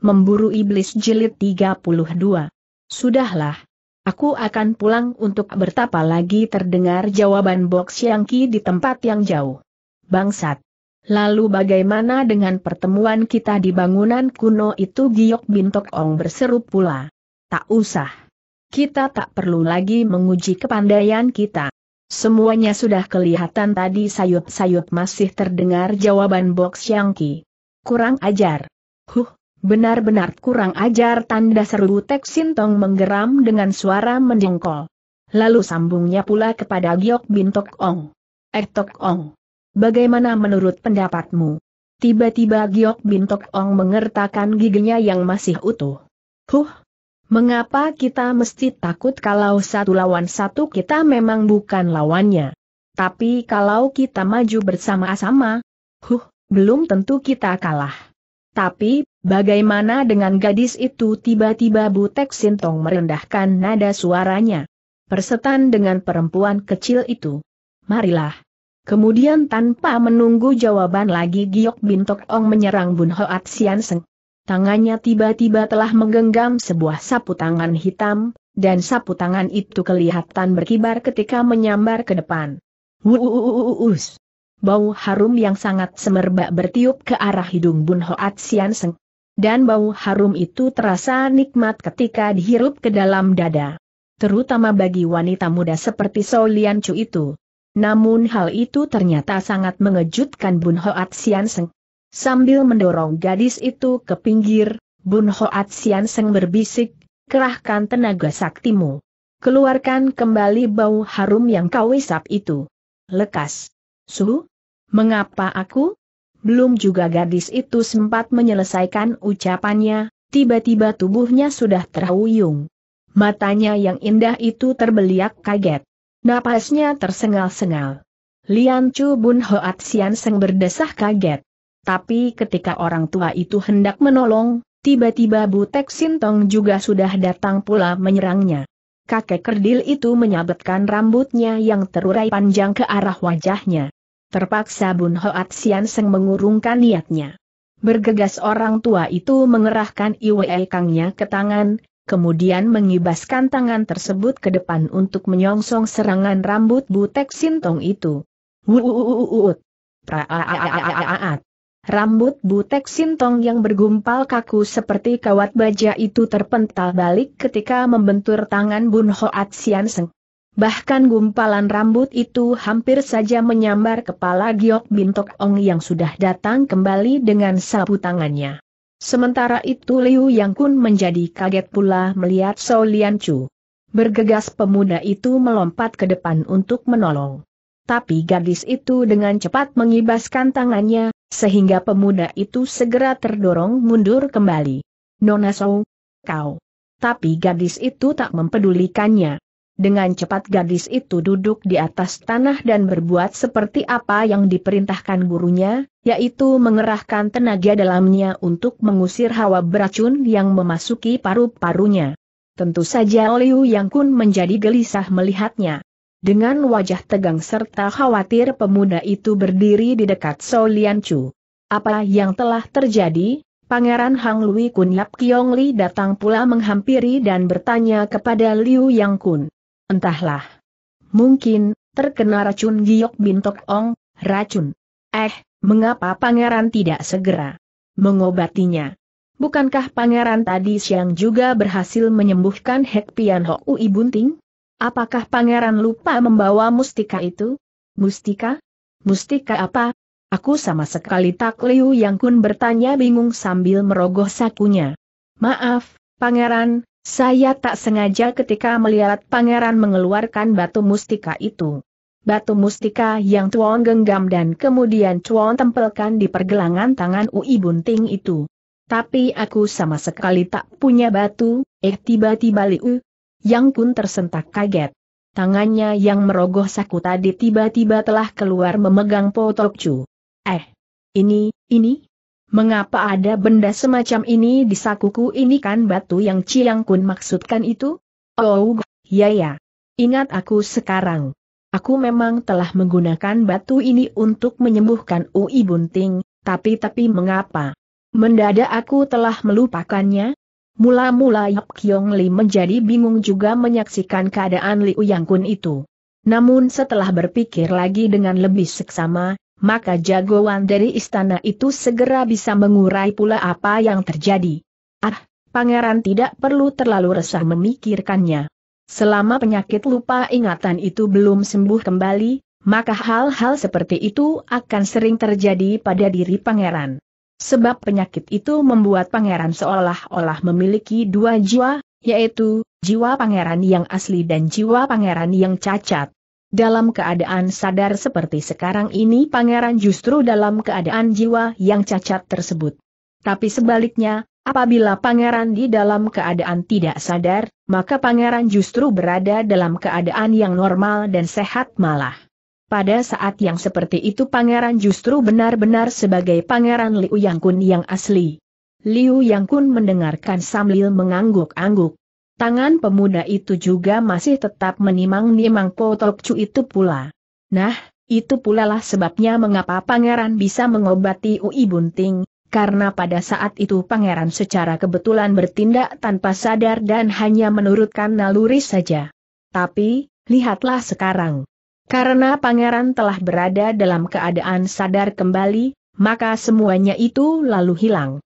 Memburu Iblis Jilid 32. Sudahlah. Aku akan pulang untuk bertapa lagi terdengar jawaban Box Ki di tempat yang jauh. Bangsat. Lalu bagaimana dengan pertemuan kita di bangunan kuno itu Giyok Bintok Ong berseru pula. Tak usah. Kita tak perlu lagi menguji kepandaian kita. Semuanya sudah kelihatan tadi sayup-sayup masih terdengar jawaban Box Ki. Kurang ajar. Huh, Benar-benar kurang ajar tanda seru Tek Sintong menggeram dengan suara mendengkol. Lalu sambungnya pula kepada Giok Bintok Ong. Eh Tok Ong. Bagaimana menurut pendapatmu? Tiba-tiba Giok Bintok Ong mengertakkan giginya yang masih utuh. Huh, Mengapa kita mesti takut kalau satu lawan satu kita memang bukan lawannya? Tapi kalau kita maju bersama-sama, huh, belum tentu kita kalah. Tapi Bagaimana dengan gadis itu tiba-tiba Butek Sintong merendahkan nada suaranya. Persetan dengan perempuan kecil itu. Marilah. Kemudian tanpa menunggu jawaban lagi Giok Bintok Ong menyerang Bun Hoat Sian Seng. Tangannya tiba-tiba telah menggenggam sebuah sapu tangan hitam, dan sapu tangan itu kelihatan berkibar ketika menyambar ke depan. Wuuuuus. Bau harum yang sangat semerbak bertiup ke arah hidung Bun Hoat Sian Seng dan bau harum itu terasa nikmat ketika dihirup ke dalam dada. Terutama bagi wanita muda seperti Solian Chu itu. Namun hal itu ternyata sangat mengejutkan Bun Hoat Sian Seng. Sambil mendorong gadis itu ke pinggir, Bun Hoat Sian Seng berbisik, kerahkan tenaga saktimu. Keluarkan kembali bau harum yang kau isap itu. Lekas. Suhu? Mengapa aku? Belum juga gadis itu sempat menyelesaikan ucapannya, tiba-tiba tubuhnya sudah terhuyung. Matanya yang indah itu terbeliak kaget. Napasnya tersengal-sengal. Lian Chu Bun Hoat Sian Seng berdesah kaget. Tapi ketika orang tua itu hendak menolong, tiba-tiba Butek Sintong juga sudah datang pula menyerangnya. Kakek kerdil itu menyabetkan rambutnya yang terurai panjang ke arah wajahnya. Terpaksa Bun Hoat Sian Seng mengurungkan niatnya. Bergegas orang tua itu mengerahkan Iwe Kangnya ke tangan, kemudian mengibaskan tangan tersebut ke depan untuk menyongsong serangan rambut Butek Sintong itu. Wuuuuut. Praaaaaaaat. Rambut butek sintong yang bergumpal kaku seperti kawat baja itu terpental balik ketika membentur tangan Bun Hoat Sian Seng. Bahkan gumpalan rambut itu hampir saja menyambar kepala Giok Bintok Ong yang sudah datang kembali dengan sapu tangannya. Sementara itu Liu Yang Kun menjadi kaget pula melihat Sou Lian Chu. Bergegas pemuda itu melompat ke depan untuk menolong. Tapi gadis itu dengan cepat mengibaskan tangannya, sehingga pemuda itu segera terdorong mundur kembali. Nona Sou, kau. Tapi gadis itu tak mempedulikannya. Dengan cepat gadis itu duduk di atas tanah dan berbuat seperti apa yang diperintahkan gurunya, yaitu mengerahkan tenaga dalamnya untuk mengusir hawa beracun yang memasuki paru-parunya. Tentu saja Liu Yang Kun menjadi gelisah melihatnya. Dengan wajah tegang serta khawatir pemuda itu berdiri di dekat Sou Lian Chu. Apa yang telah terjadi? Pangeran Hang Lui Kun Yap Kiong Li datang pula menghampiri dan bertanya kepada Liu Yang Kun. Entahlah. Mungkin, terkena racun giok bintok ong, racun. Eh, mengapa pangeran tidak segera mengobatinya? Bukankah pangeran tadi siang juga berhasil menyembuhkan Hek Pian Ho Ui Bunting? Apakah pangeran lupa membawa mustika itu? Mustika? Mustika apa? Aku sama sekali tak Liu Yang Kun bertanya bingung sambil merogoh sakunya. Maaf, pangeran, saya tak sengaja ketika melihat pangeran mengeluarkan batu mustika itu. Batu mustika yang Tuan genggam dan kemudian Tuan tempelkan di pergelangan tangan Ui Bunting itu. Tapi aku sama sekali tak punya batu, eh tiba-tiba Liu. Yang kun tersentak kaget. Tangannya yang merogoh saku tadi tiba-tiba telah keluar memegang potok cu. Eh, ini, ini, Mengapa ada benda semacam ini di sakuku ini kan batu yang Ciang Kun maksudkan itu? Oh, ya ya. Ingat aku sekarang. Aku memang telah menggunakan batu ini untuk menyembuhkan Ui Bunting, tapi tapi mengapa? Mendadak aku telah melupakannya? Mula-mula Yap Kyong Li menjadi bingung juga menyaksikan keadaan Liu Yang Kun itu. Namun setelah berpikir lagi dengan lebih seksama, maka jagoan dari istana itu segera bisa mengurai pula apa yang terjadi. Ah, pangeran tidak perlu terlalu resah memikirkannya. Selama penyakit lupa ingatan itu belum sembuh kembali, maka hal-hal seperti itu akan sering terjadi pada diri pangeran. Sebab penyakit itu membuat pangeran seolah-olah memiliki dua jiwa, yaitu jiwa pangeran yang asli dan jiwa pangeran yang cacat. Dalam keadaan sadar seperti sekarang ini pangeran justru dalam keadaan jiwa yang cacat tersebut. Tapi sebaliknya, apabila pangeran di dalam keadaan tidak sadar, maka pangeran justru berada dalam keadaan yang normal dan sehat malah. Pada saat yang seperti itu pangeran justru benar-benar sebagai pangeran Liu Yang Kun yang asli. Liu Yang Kun mendengarkan sambil mengangguk-angguk. Tangan pemuda itu juga masih tetap menimang-nimang potok cu itu pula. Nah, itu pula lah sebabnya mengapa pangeran bisa mengobati Ui Bunting, karena pada saat itu pangeran secara kebetulan bertindak tanpa sadar dan hanya menurutkan naluri saja. Tapi, lihatlah sekarang. Karena pangeran telah berada dalam keadaan sadar kembali, maka semuanya itu lalu hilang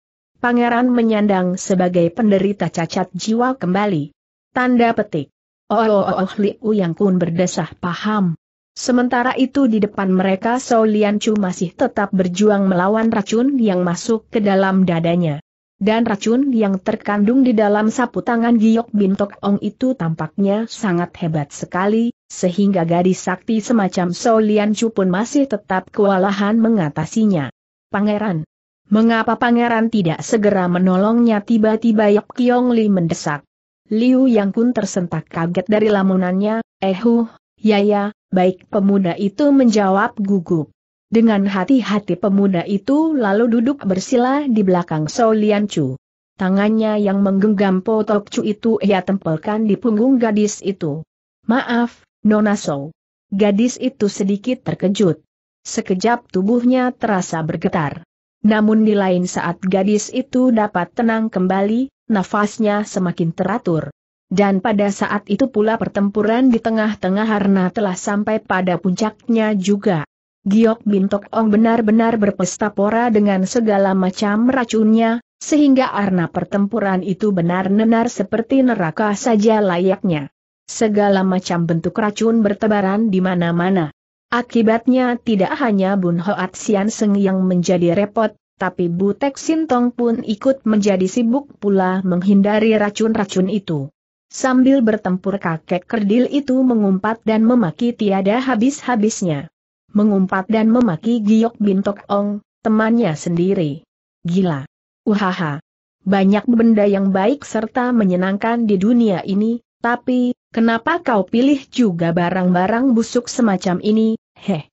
pangeran menyandang sebagai penderita cacat jiwa kembali. Tanda petik. Oh, oh, oh, oh Liu Yang Kun berdesah paham. Sementara itu di depan mereka Sao Lian Chu masih tetap berjuang melawan racun yang masuk ke dalam dadanya. Dan racun yang terkandung di dalam sapu tangan Giok Bin Ong itu tampaknya sangat hebat sekali, sehingga gadis sakti semacam Sao Lian Chu pun masih tetap kewalahan mengatasinya. Pangeran, Mengapa pangeran tidak segera menolongnya tiba-tiba Yap Kiong Li mendesak. Liu Yang Kun tersentak kaget dari lamunannya, Ehuh, ya ya, baik pemuda itu menjawab gugup. Dengan hati-hati pemuda itu lalu duduk bersila di belakang So Lian Chu. Tangannya yang menggenggam potok cu itu ia tempelkan di punggung gadis itu. Maaf, Nona So. Gadis itu sedikit terkejut. Sekejap tubuhnya terasa bergetar. Namun di lain saat gadis itu dapat tenang kembali, nafasnya semakin teratur. Dan pada saat itu pula pertempuran di tengah-tengah Harna telah sampai pada puncaknya juga. Giok Bintok Ong benar-benar berpesta pora dengan segala macam racunnya, sehingga arna pertempuran itu benar-benar seperti neraka saja layaknya. Segala macam bentuk racun bertebaran di mana-mana. Akibatnya tidak hanya Bun Hoat Sian Seng yang menjadi repot, tapi Bu Butek Sintong pun ikut menjadi sibuk pula menghindari racun-racun itu. Sambil bertempur kakek kerdil itu mengumpat dan memaki tiada habis-habisnya. Mengumpat dan memaki Giok Bintok Ong, temannya sendiri. Gila. Uhaha. Banyak benda yang baik serta menyenangkan di dunia ini, tapi, kenapa kau pilih juga barang-barang busuk semacam ini, Heh.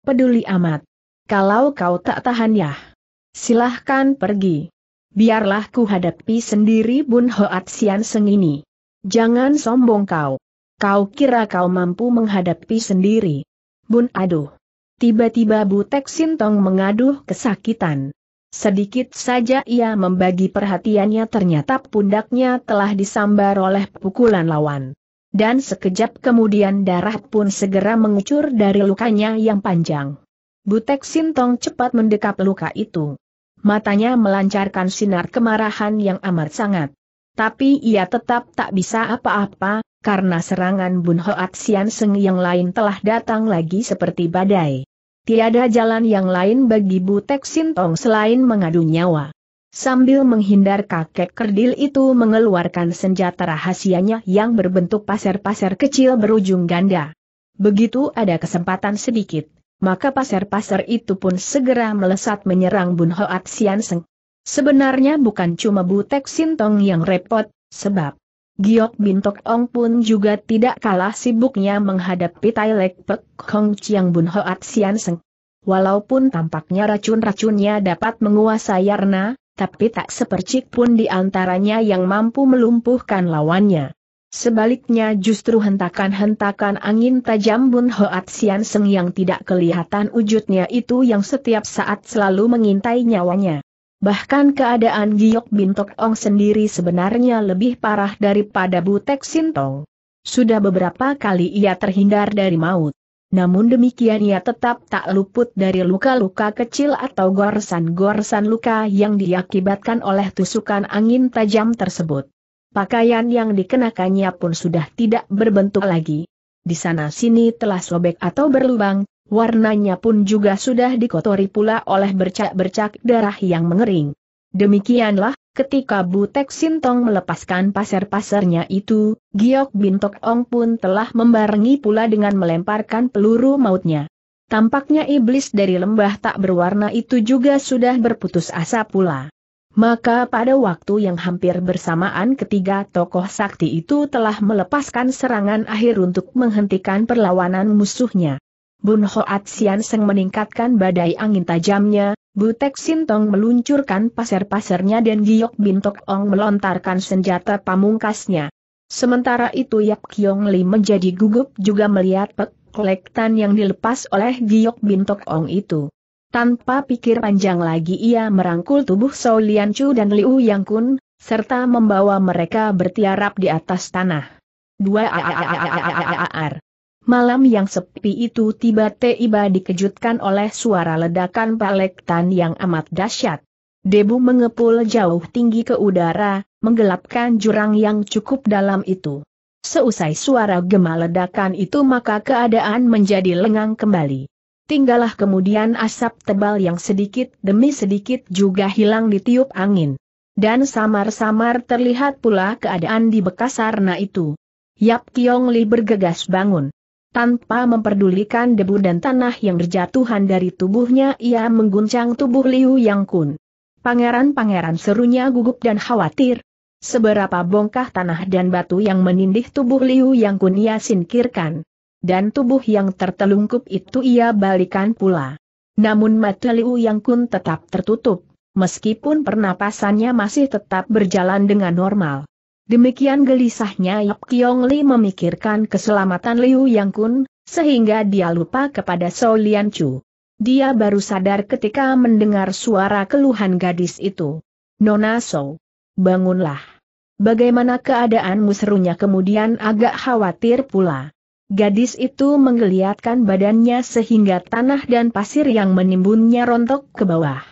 peduli amat. Kalau kau tak tahan ya. Silahkan pergi. Biarlah ku hadapi sendiri Bun Hoat Sian Seng ini. Jangan sombong kau. Kau kira kau mampu menghadapi sendiri. Bun aduh. Tiba-tiba Bu Butek Sintong mengaduh kesakitan. Sedikit saja ia membagi perhatiannya ternyata pundaknya telah disambar oleh pukulan lawan dan sekejap kemudian darah pun segera mengucur dari lukanya yang panjang. Butek Sintong cepat mendekap luka itu. Matanya melancarkan sinar kemarahan yang amat sangat. Tapi ia tetap tak bisa apa-apa, karena serangan Bun Hoat Sian Seng yang lain telah datang lagi seperti badai. Tiada jalan yang lain bagi Butek Sintong selain mengadu nyawa. Sambil menghindar kakek kerdil itu mengeluarkan senjata rahasianya yang berbentuk pasir-pasir kecil berujung ganda. Begitu ada kesempatan sedikit, maka pasir-pasir itu pun segera melesat menyerang Bun Hoat Sian Seng. Sebenarnya bukan cuma Butek Sintong yang repot, sebab Giok Bintok Ong pun juga tidak kalah sibuknya menghadapi Tai Lek Pek Kong Chiang Bun Hoat Sian Seng. Walaupun tampaknya racun-racunnya dapat menguasai Yarna, tapi tak sepercik pun di antaranya yang mampu melumpuhkan lawannya. Sebaliknya justru hentakan-hentakan angin tajam Bun Hoat Sian Seng yang tidak kelihatan wujudnya itu yang setiap saat selalu mengintai nyawanya. Bahkan keadaan Giok Bintok Ong sendiri sebenarnya lebih parah daripada Butek Sintong. Sudah beberapa kali ia terhindar dari maut namun demikian ia tetap tak luput dari luka-luka kecil atau goresan-goresan luka yang diakibatkan oleh tusukan angin tajam tersebut. Pakaian yang dikenakannya pun sudah tidak berbentuk lagi. Di sana-sini telah sobek atau berlubang, warnanya pun juga sudah dikotori pula oleh bercak-bercak darah yang mengering. Demikianlah, Ketika Butek Sintong melepaskan pasir-pasirnya itu, Giok Bintok Ong pun telah membarengi pula dengan melemparkan peluru mautnya. Tampaknya iblis dari lembah tak berwarna itu juga sudah berputus asa pula. Maka pada waktu yang hampir bersamaan ketiga tokoh sakti itu telah melepaskan serangan akhir untuk menghentikan perlawanan musuhnya. Bun Hoat Sian Seng meningkatkan badai angin tajamnya, Butek Sintong meluncurkan pasir-pasirnya dan Giok Bintok Ong melontarkan senjata pamungkasnya. Sementara itu Yap Kiong Li menjadi gugup juga melihat pek yang dilepas oleh Giok Bintok Ong itu. Tanpa pikir panjang lagi ia merangkul tubuh Sao Lian Chu dan Liu Yang Kun, serta membawa mereka bertiarap di atas tanah. Dua a Malam yang sepi itu tiba-tiba dikejutkan oleh suara ledakan palektan yang amat dahsyat. Debu mengepul jauh tinggi ke udara, menggelapkan jurang yang cukup dalam itu. Seusai suara gema ledakan itu maka keadaan menjadi lengang kembali. Tinggallah kemudian asap tebal yang sedikit demi sedikit juga hilang di tiup angin. Dan samar-samar terlihat pula keadaan di bekas sarna itu. Yap Kiong Li bergegas bangun. Tanpa memperdulikan debu dan tanah yang berjatuhan dari tubuhnya ia mengguncang tubuh Liu Yang Kun. Pangeran-pangeran serunya gugup dan khawatir. Seberapa bongkah tanah dan batu yang menindih tubuh Liu Yang Kun ia singkirkan. Dan tubuh yang tertelungkup itu ia balikan pula. Namun mata Liu Yang Kun tetap tertutup, meskipun pernapasannya masih tetap berjalan dengan normal. Demikian gelisahnya Yap Kiong Li memikirkan keselamatan Liu Yang Kun, sehingga dia lupa kepada So Lian Chu. Dia baru sadar ketika mendengar suara keluhan gadis itu. Nona So, bangunlah. Bagaimana keadaan serunya kemudian agak khawatir pula. Gadis itu menggeliatkan badannya sehingga tanah dan pasir yang menimbunnya rontok ke bawah.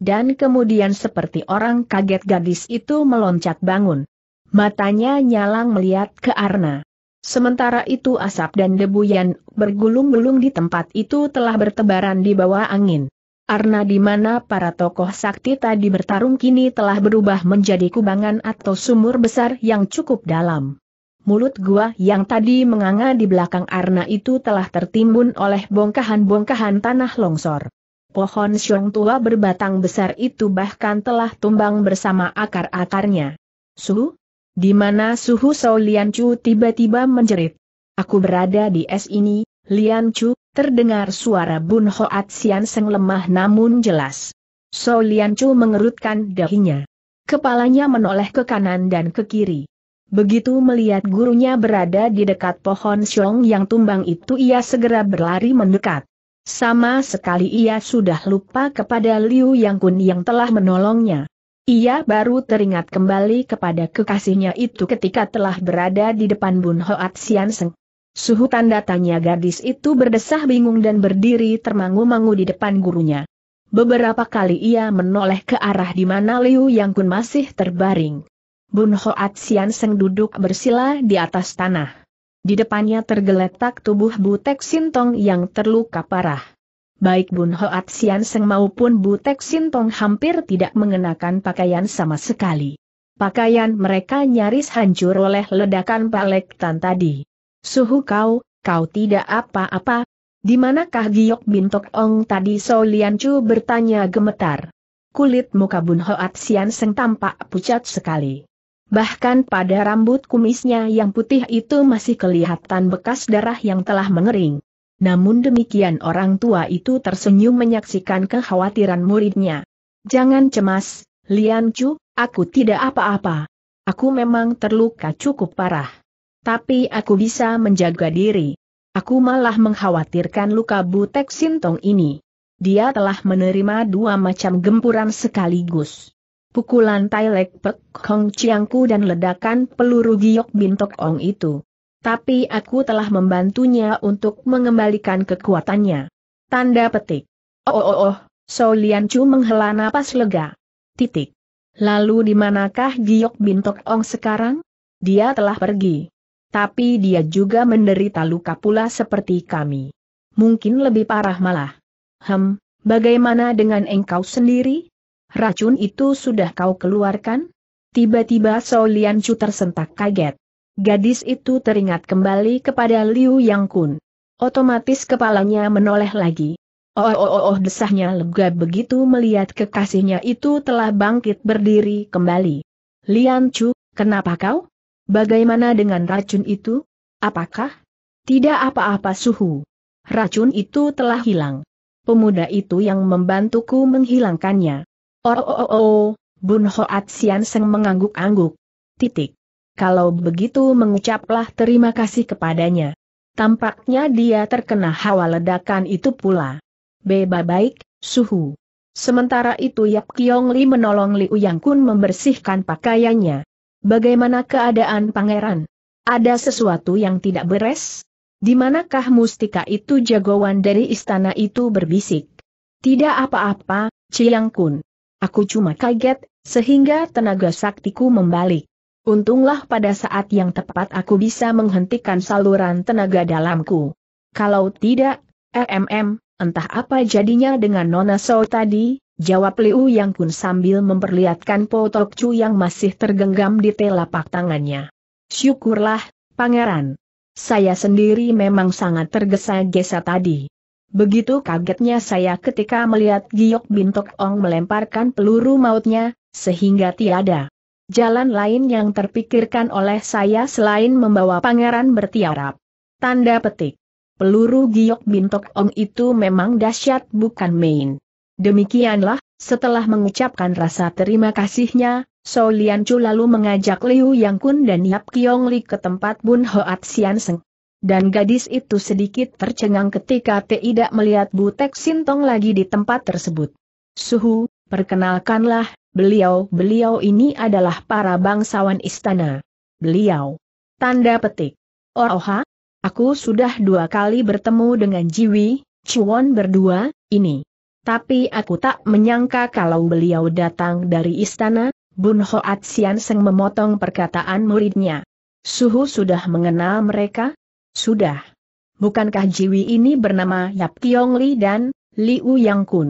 Dan kemudian seperti orang kaget gadis itu meloncat bangun. Matanya nyalang melihat ke Arna. Sementara itu asap dan debu yang bergulung-gulung di tempat itu telah bertebaran di bawah angin. Arna di mana para tokoh sakti tadi bertarung kini telah berubah menjadi kubangan atau sumur besar yang cukup dalam. Mulut gua yang tadi menganga di belakang Arna itu telah tertimbun oleh bongkahan-bongkahan tanah longsor. Pohon siung tua berbatang besar itu bahkan telah tumbang bersama akar-akarnya. Su, di mana suhu Sao Lian Chu tiba-tiba menjerit. Aku berada di es ini, Lian Chu, terdengar suara Bun Hoat Sian Seng lemah namun jelas. Sao Lian Chu mengerutkan dahinya. Kepalanya menoleh ke kanan dan ke kiri. Begitu melihat gurunya berada di dekat pohon siong yang tumbang itu ia segera berlari mendekat. Sama sekali ia sudah lupa kepada Liu Yang Kun yang telah menolongnya. Ia baru teringat kembali kepada kekasihnya itu ketika telah berada di depan Bun Hoat Sian Seng. Suhu tanda tanya gadis itu berdesah bingung dan berdiri termangu-mangu di depan gurunya. Beberapa kali ia menoleh ke arah di mana Liu Yang Kun masih terbaring. Bun Hoat Sian Seng duduk bersila di atas tanah. Di depannya tergeletak tubuh Butek Sintong yang terluka parah baik Bun Hoat Sian Seng maupun Butek Tong hampir tidak mengenakan pakaian sama sekali. Pakaian mereka nyaris hancur oleh ledakan Tan tadi. Suhu kau, kau tidak apa-apa. Di manakah Giok Bintok Ong tadi So Lian Chu bertanya gemetar. Kulit muka Bun Hoat Sian Seng tampak pucat sekali. Bahkan pada rambut kumisnya yang putih itu masih kelihatan bekas darah yang telah mengering. Namun demikian orang tua itu tersenyum menyaksikan kekhawatiran muridnya. Jangan cemas, Lian Chu, aku tidak apa-apa. Aku memang terluka cukup parah. Tapi aku bisa menjaga diri. Aku malah mengkhawatirkan luka butek sintong ini. Dia telah menerima dua macam gempuran sekaligus. Pukulan Tai Lek Pek Hong Ku dan ledakan peluru giok bintok ong itu. Tapi aku telah membantunya untuk mengembalikan kekuatannya. Tanda petik. Oh oh oh, So Lian Chu menghela napas lega. Titik. Lalu di manakah Giok Bintok Ong sekarang? Dia telah pergi. Tapi dia juga menderita luka pula seperti kami. Mungkin lebih parah malah. Hem, bagaimana dengan engkau sendiri? Racun itu sudah kau keluarkan? Tiba-tiba So Lian Chu tersentak kaget. Gadis itu teringat kembali kepada Liu Yang Kun. Otomatis kepalanya menoleh lagi. Oh, oh, oh, oh desahnya lega begitu melihat kekasihnya itu telah bangkit berdiri kembali. Lian Chu, kenapa kau? Bagaimana dengan racun itu? Apakah? Tidak apa-apa suhu. Racun itu telah hilang. Pemuda itu yang membantuku menghilangkannya. Oh, oh, oh, oh, Bun Hoat Sian Seng mengangguk-angguk. Titik kalau begitu mengucaplah terima kasih kepadanya. Tampaknya dia terkena hawa ledakan itu pula. Beba baik, suhu. Sementara itu Yap Kiong Li menolong Liuyang Uyang Kun membersihkan pakaiannya. Bagaimana keadaan pangeran? Ada sesuatu yang tidak beres? Di manakah mustika itu jagoan dari istana itu berbisik? Tidak apa-apa, Ciyang Kun. Aku cuma kaget, sehingga tenaga saktiku membalik. Untunglah pada saat yang tepat aku bisa menghentikan saluran tenaga dalamku. Kalau tidak, RMM, entah apa jadinya dengan Nona So tadi, jawab Liu Yang Kun sambil memperlihatkan potok cu yang masih tergenggam di telapak tangannya. Syukurlah, pangeran. Saya sendiri memang sangat tergesa-gesa tadi. Begitu kagetnya saya ketika melihat Giok Bintok Ong melemparkan peluru mautnya, sehingga tiada Jalan lain yang terpikirkan oleh saya selain membawa pangeran bertiarap. Tanda petik. Peluru giok bintok ong itu memang dahsyat bukan main. Demikianlah, setelah mengucapkan rasa terima kasihnya, So Lian Chu lalu mengajak Liu Yang Kun dan Yap Kiong Li ke tempat Bun Hoat Sian Seng. Dan gadis itu sedikit tercengang ketika tidak melihat Butek Sintong lagi di tempat tersebut. Suhu, perkenalkanlah, Beliau-beliau ini adalah para bangsawan istana. Beliau. Tanda petik. Oroha, oh, oh, aku sudah dua kali bertemu dengan Jiwi, Chuan berdua, ini. Tapi aku tak menyangka kalau beliau datang dari istana, Bun Hoat Sian Seng memotong perkataan muridnya. Suhu sudah mengenal mereka? Sudah. Bukankah Jiwi ini bernama Yap Tiong Li dan Liu Yang Kun?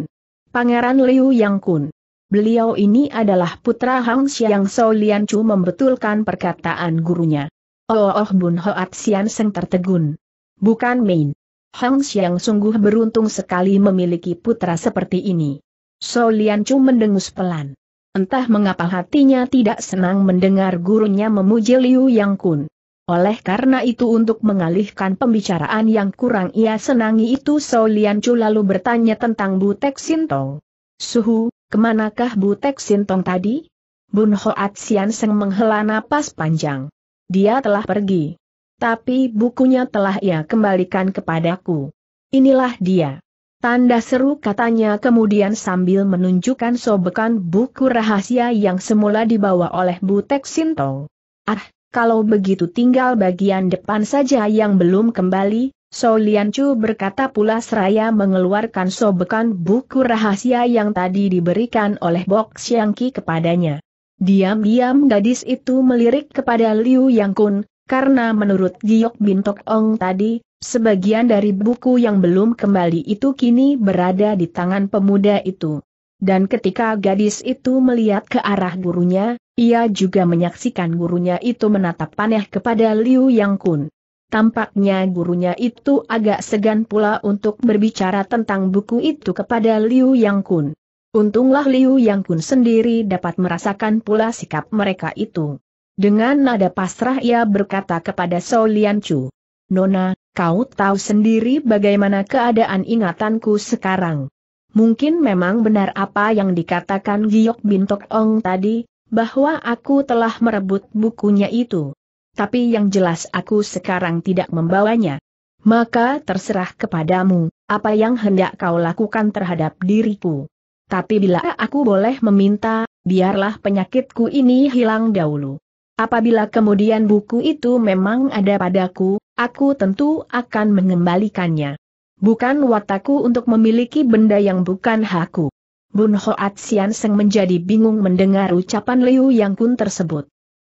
Pangeran Liu Yang Kun beliau ini adalah putra Hang Xiang So Lian Chu membetulkan perkataan gurunya. Oh, oh Bun Hoat Xian Seng tertegun. Bukan main. Hang Xiang sungguh beruntung sekali memiliki putra seperti ini. So Lian Chu mendengus pelan. Entah mengapa hatinya tidak senang mendengar gurunya memuji Liu Yang Kun. Oleh karena itu untuk mengalihkan pembicaraan yang kurang ia senangi itu So Lian Chu lalu bertanya tentang Butek Sintong. Suhu, Kemanakah Butek Sintong tadi? Bun Hoat Sian Seng menghela napas panjang. Dia telah pergi. Tapi bukunya telah ia kembalikan kepadaku. Inilah dia. Tanda seru katanya kemudian sambil menunjukkan sobekan buku rahasia yang semula dibawa oleh Butek Sintong. Ah, kalau begitu tinggal bagian depan saja yang belum kembali, So Lian Chu berkata pula seraya mengeluarkan sobekan buku rahasia yang tadi diberikan oleh Bok Xiang Qi kepadanya. Diam-diam gadis itu melirik kepada Liu Yang Kun, karena menurut Giok Bintok Ong tadi, sebagian dari buku yang belum kembali itu kini berada di tangan pemuda itu. Dan ketika gadis itu melihat ke arah gurunya, ia juga menyaksikan gurunya itu menatap paneh kepada Liu Yang Kun. Tampaknya gurunya itu agak segan pula untuk berbicara tentang buku itu kepada Liu Yang Kun. Untunglah Liu Yang Kun sendiri dapat merasakan pula sikap mereka itu. Dengan nada pasrah ia berkata kepada Sao Lian Chu, Nona, kau tahu sendiri bagaimana keadaan ingatanku sekarang. Mungkin memang benar apa yang dikatakan Giok Bintok Ong tadi, bahwa aku telah merebut bukunya itu tapi yang jelas aku sekarang tidak membawanya. Maka terserah kepadamu, apa yang hendak kau lakukan terhadap diriku. Tapi bila aku boleh meminta, biarlah penyakitku ini hilang dahulu. Apabila kemudian buku itu memang ada padaku, aku tentu akan mengembalikannya. Bukan wataku untuk memiliki benda yang bukan hakku. Bun Hoat Sian Seng menjadi bingung mendengar ucapan Liu Yang Kun tersebut.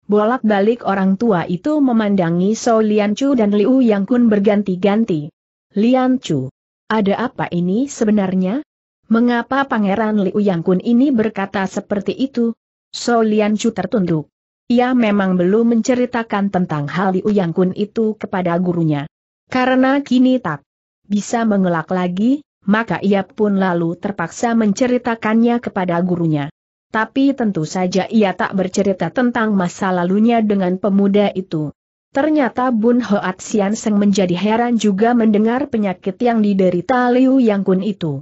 Bolak-balik orang tua itu memandangi So Lian Chu dan Liu Yang Kun berganti-ganti. Lian Chu, ada apa ini sebenarnya? Mengapa Pangeran Liu Yang Kun ini berkata seperti itu? So Lian Chu tertunduk. Ia memang belum menceritakan tentang hal Liu Yang Kun itu kepada gurunya. Karena kini tak bisa mengelak lagi, maka ia pun lalu terpaksa menceritakannya kepada gurunya tapi tentu saja ia tak bercerita tentang masa lalunya dengan pemuda itu. Ternyata Bun Hoat Sian Seng menjadi heran juga mendengar penyakit yang diderita Liu Yang Kun itu.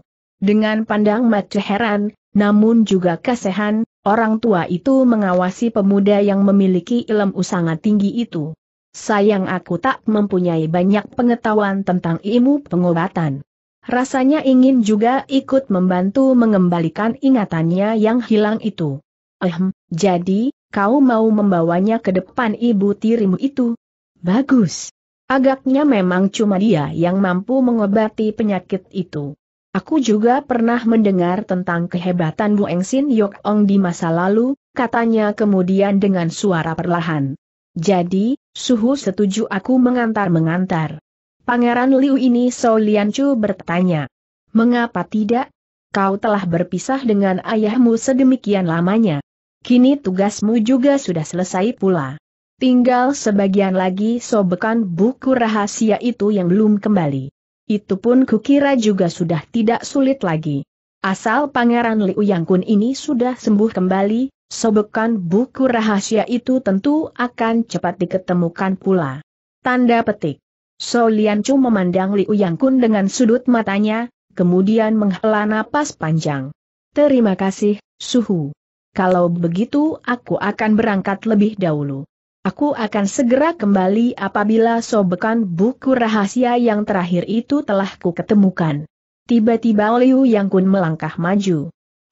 Dengan pandang mata heran, namun juga kasehan, orang tua itu mengawasi pemuda yang memiliki ilmu sangat tinggi itu. Sayang aku tak mempunyai banyak pengetahuan tentang ilmu pengobatan. Rasanya ingin juga ikut membantu mengembalikan ingatannya yang hilang itu. Ehm, jadi, kau mau membawanya ke depan ibu tirimu itu? Bagus. Agaknya memang cuma dia yang mampu mengobati penyakit itu. Aku juga pernah mendengar tentang kehebatan Bu Engsin Yok Ong di masa lalu, katanya kemudian dengan suara perlahan. Jadi, suhu setuju aku mengantar-mengantar. Pangeran Liu ini So Lian Chu bertanya. Mengapa tidak? Kau telah berpisah dengan ayahmu sedemikian lamanya. Kini tugasmu juga sudah selesai pula. Tinggal sebagian lagi sobekan buku rahasia itu yang belum kembali. Itu pun kukira juga sudah tidak sulit lagi. Asal Pangeran Liu Yang Kun ini sudah sembuh kembali, sobekan buku rahasia itu tentu akan cepat diketemukan pula. Tanda petik. So Lian Chu memandang Liu Yang Kun dengan sudut matanya, kemudian menghela napas panjang. Terima kasih, Suhu. Kalau begitu aku akan berangkat lebih dahulu. Aku akan segera kembali apabila sobekan buku rahasia yang terakhir itu telah kuketemukan. Tiba-tiba Liu Yang Kun melangkah maju.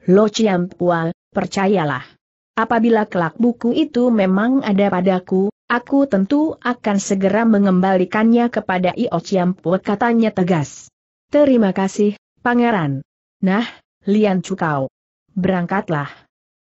Lo Chiam Pua, percayalah. Apabila kelak buku itu memang ada padaku, aku tentu akan segera mengembalikannya kepada Io Chiampu katanya tegas. Terima kasih, Pangeran. Nah, Lian Cukau. Berangkatlah.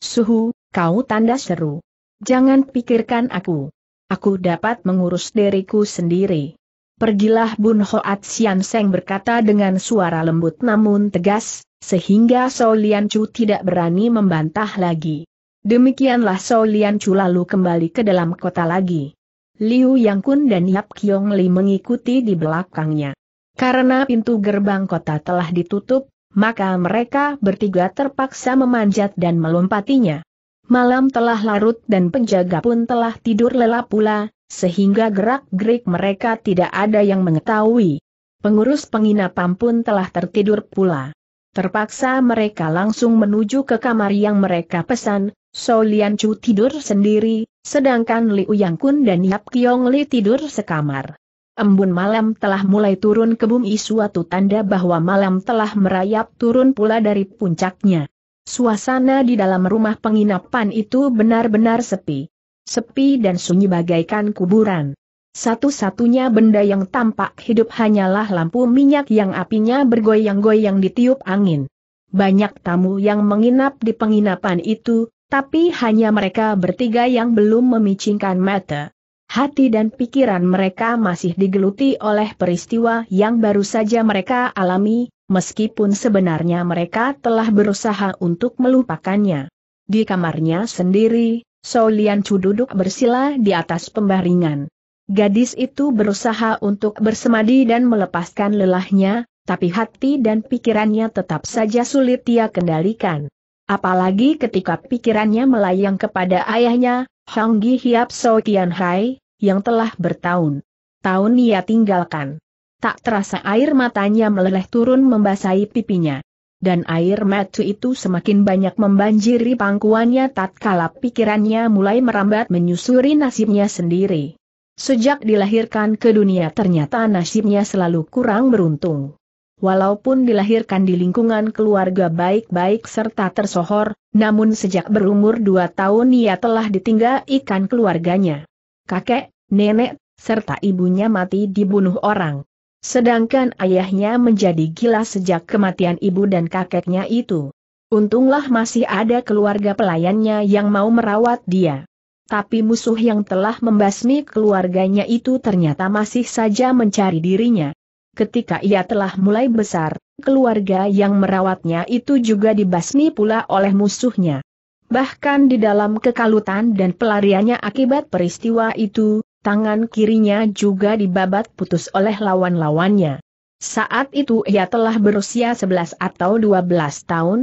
Suhu, kau tanda seru. Jangan pikirkan aku. Aku dapat mengurus diriku sendiri. Pergilah Bun Hoat Sian Seng berkata dengan suara lembut namun tegas, sehingga Lian Chu tidak berani membantah lagi. Demikianlah Solian Lian Chu lalu kembali ke dalam kota lagi. Liu Yang Kun dan Yap Kiong Li mengikuti di belakangnya. Karena pintu gerbang kota telah ditutup, maka mereka bertiga terpaksa memanjat dan melompatinya. Malam telah larut dan penjaga pun telah tidur lelap pula, sehingga gerak-gerik mereka tidak ada yang mengetahui. Pengurus penginapan pun telah tertidur pula. Terpaksa mereka langsung menuju ke kamar yang mereka pesan, So Lian Chu tidur sendiri, sedangkan Liu Yang Kun dan Yap Kiong Li tidur sekamar. Embun malam telah mulai turun ke bumi suatu tanda bahwa malam telah merayap turun pula dari puncaknya. Suasana di dalam rumah penginapan itu benar-benar sepi. Sepi dan sunyi bagaikan kuburan. Satu-satunya benda yang tampak hidup hanyalah lampu minyak yang apinya bergoyang-goyang ditiup angin. Banyak tamu yang menginap di penginapan itu, tapi hanya mereka bertiga yang belum memicingkan mata. Hati dan pikiran mereka masih digeluti oleh peristiwa yang baru saja mereka alami, meskipun sebenarnya mereka telah berusaha untuk melupakannya. Di kamarnya sendiri, Solian Chu duduk bersila di atas pembaringan. Gadis itu berusaha untuk bersemadi dan melepaskan lelahnya, tapi hati dan pikirannya tetap saja sulit ia kendalikan. Apalagi ketika pikirannya melayang kepada ayahnya, Hong Gi Hiap So Tian Hai, yang telah bertahun. Tahun ia tinggalkan. Tak terasa air matanya meleleh turun membasahi pipinya. Dan air mata itu semakin banyak membanjiri pangkuannya tatkala pikirannya mulai merambat menyusuri nasibnya sendiri. Sejak dilahirkan ke dunia ternyata nasibnya selalu kurang beruntung walaupun dilahirkan di lingkungan keluarga baik-baik serta tersohor, namun sejak berumur dua tahun ia telah ditinggal ikan keluarganya. Kakek, nenek, serta ibunya mati dibunuh orang. Sedangkan ayahnya menjadi gila sejak kematian ibu dan kakeknya itu. Untunglah masih ada keluarga pelayannya yang mau merawat dia. Tapi musuh yang telah membasmi keluarganya itu ternyata masih saja mencari dirinya ketika ia telah mulai besar, keluarga yang merawatnya itu juga dibasmi pula oleh musuhnya. Bahkan di dalam kekalutan dan pelariannya akibat peristiwa itu, tangan kirinya juga dibabat putus oleh lawan-lawannya. Saat itu ia telah berusia 11 atau 12 tahun.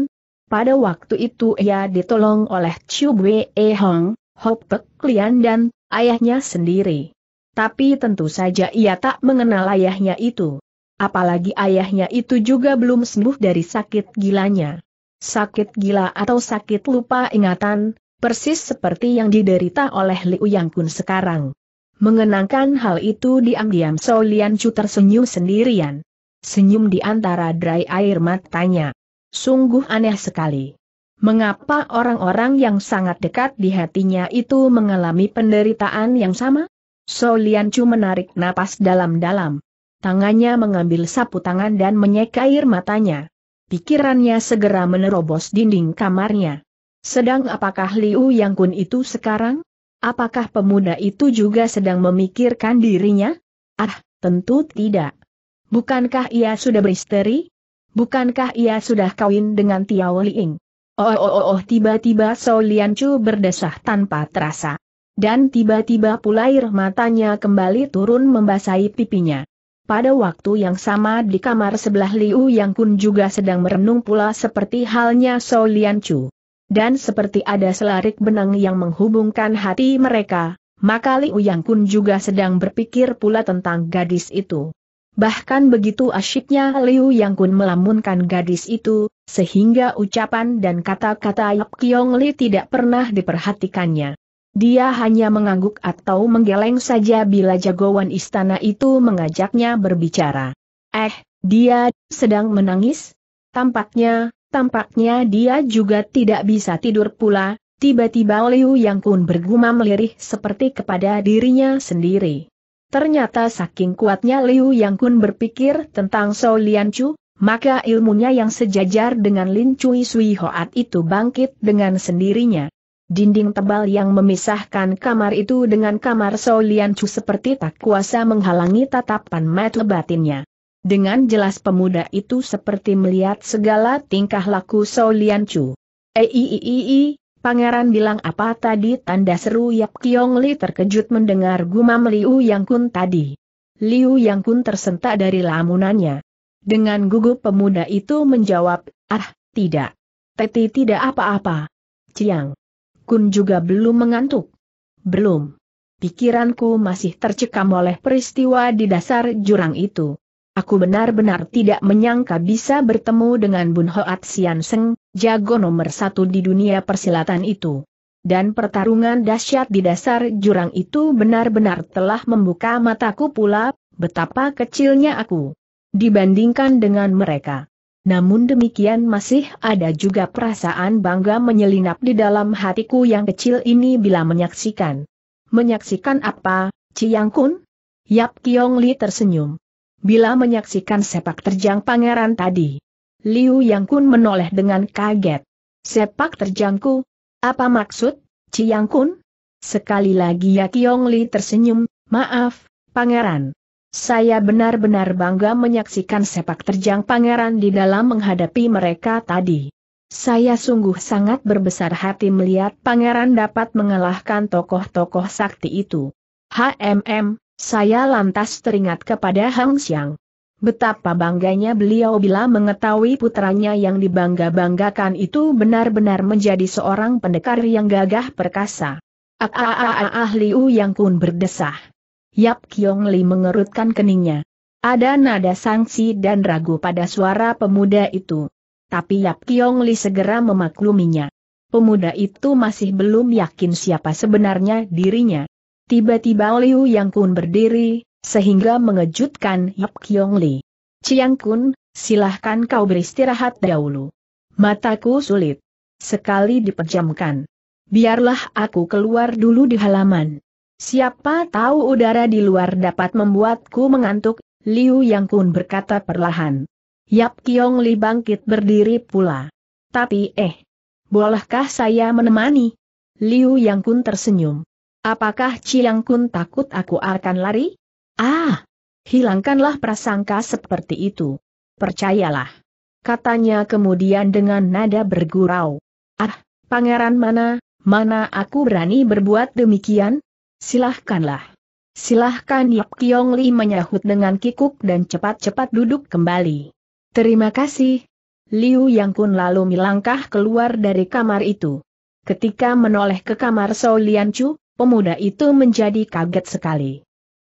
Pada waktu itu ia ditolong oleh Chiu Wei e Hong, Hope Pek Lian dan ayahnya sendiri. Tapi tentu saja ia tak mengenal ayahnya itu. Apalagi ayahnya itu juga belum sembuh dari sakit gilanya. Sakit gila atau sakit lupa ingatan, persis seperti yang diderita oleh Liu Yang sekarang. Mengenangkan hal itu diam-diam So Lian Chu tersenyum sendirian. Senyum di antara dry air matanya. Sungguh aneh sekali. Mengapa orang-orang yang sangat dekat di hatinya itu mengalami penderitaan yang sama? So Lian Chu menarik napas dalam-dalam. Tangannya mengambil sapu tangan dan menyeka air matanya. Pikirannya segera menerobos dinding kamarnya. Sedang apakah Liu Yang Kun itu sekarang? Apakah pemuda itu juga sedang memikirkan dirinya? Ah, tentu tidak. Bukankah ia sudah beristeri? Bukankah ia sudah kawin dengan Tiao Liing? Oh oh oh oh tiba-tiba Sao Chu berdesah tanpa terasa. Dan tiba-tiba pula air matanya kembali turun membasahi pipinya. Pada waktu yang sama di kamar sebelah Liu Yang Kun juga sedang merenung pula seperti halnya So Lian Chu. Dan seperti ada selarik benang yang menghubungkan hati mereka, maka Liu Yang Kun juga sedang berpikir pula tentang gadis itu. Bahkan begitu asyiknya Liu Yang Kun melamunkan gadis itu, sehingga ucapan dan kata-kata Yap Kiong Li tidak pernah diperhatikannya. Dia hanya mengangguk atau menggeleng saja bila jagoan istana itu mengajaknya berbicara. Eh, dia sedang menangis? Tampaknya, tampaknya dia juga tidak bisa tidur pula, tiba-tiba Liu Yang Kun bergumam lirih seperti kepada dirinya sendiri. Ternyata saking kuatnya Liu Yang Kun berpikir tentang Sou Lian Chu, maka ilmunya yang sejajar dengan Lin Cui Sui Hoat itu bangkit dengan sendirinya. Dinding tebal yang memisahkan kamar itu dengan kamar Solian Chu seperti tak kuasa menghalangi tatapan mata batinnya. Dengan jelas pemuda itu seperti melihat segala tingkah laku Solian Chu. Eiiii, eh, pangeran bilang apa tadi tanda seru Yap Kiong Li terkejut mendengar gumam Liu Yang Kun tadi. Liu Yang Kun tersentak dari lamunannya. Dengan gugup pemuda itu menjawab, ah, tidak. Teti tidak apa-apa. Ciang. Kun juga belum mengantuk. Belum. Pikiranku masih tercekam oleh peristiwa di dasar jurang itu. Aku benar-benar tidak menyangka bisa bertemu dengan Bun Hoat Sian Seng, jago nomor satu di dunia persilatan itu. Dan pertarungan dahsyat di dasar jurang itu benar-benar telah membuka mataku pula, betapa kecilnya aku. Dibandingkan dengan mereka. Namun demikian masih ada juga perasaan bangga menyelinap di dalam hatiku yang kecil ini bila menyaksikan. Menyaksikan apa, Ciyang Kun? Yap Kiong Li tersenyum. Bila menyaksikan sepak terjang pangeran tadi. Liu Yang Kun menoleh dengan kaget. Sepak terjangku? Apa maksud, Ciyang Kun? Sekali lagi Yap Kiong Li tersenyum, maaf, pangeran. Saya benar-benar bangga menyaksikan sepak terjang pangeran di dalam menghadapi mereka tadi. Saya sungguh sangat berbesar hati melihat pangeran dapat mengalahkan tokoh-tokoh sakti itu. HMM, saya lantas teringat kepada Hang Xiang. Betapa bangganya beliau bila mengetahui putranya yang dibangga-banggakan itu benar-benar menjadi seorang pendekar yang gagah perkasa. Ah ah ah ah ah Liu Yang Kun berdesah. Yap Kiong Li mengerutkan keningnya. Ada nada sanksi dan ragu pada suara pemuda itu. Tapi Yap Kiong Li segera memakluminya. Pemuda itu masih belum yakin siapa sebenarnya dirinya. Tiba-tiba Liu Yang Kun berdiri, sehingga mengejutkan Yap Kiong Li. Ciang Kun, silahkan kau beristirahat dahulu. Mataku sulit. Sekali dipejamkan. Biarlah aku keluar dulu di halaman. Siapa tahu udara di luar dapat membuatku mengantuk, Liu Yang Kun berkata perlahan. Yap Kiong Li bangkit berdiri pula. Tapi eh, bolehkah saya menemani? Liu Yang Kun tersenyum. Apakah Chiang Kun takut aku akan lari? Ah, hilangkanlah prasangka seperti itu. Percayalah. Katanya kemudian dengan nada bergurau. Ah, pangeran mana, mana aku berani berbuat demikian? Silahkanlah. Silahkan Yap Kiong Li menyahut dengan kikuk dan cepat-cepat duduk kembali. Terima kasih. Liu Yang Kun lalu melangkah keluar dari kamar itu. Ketika menoleh ke kamar Sou Lian Chu, pemuda itu menjadi kaget sekali.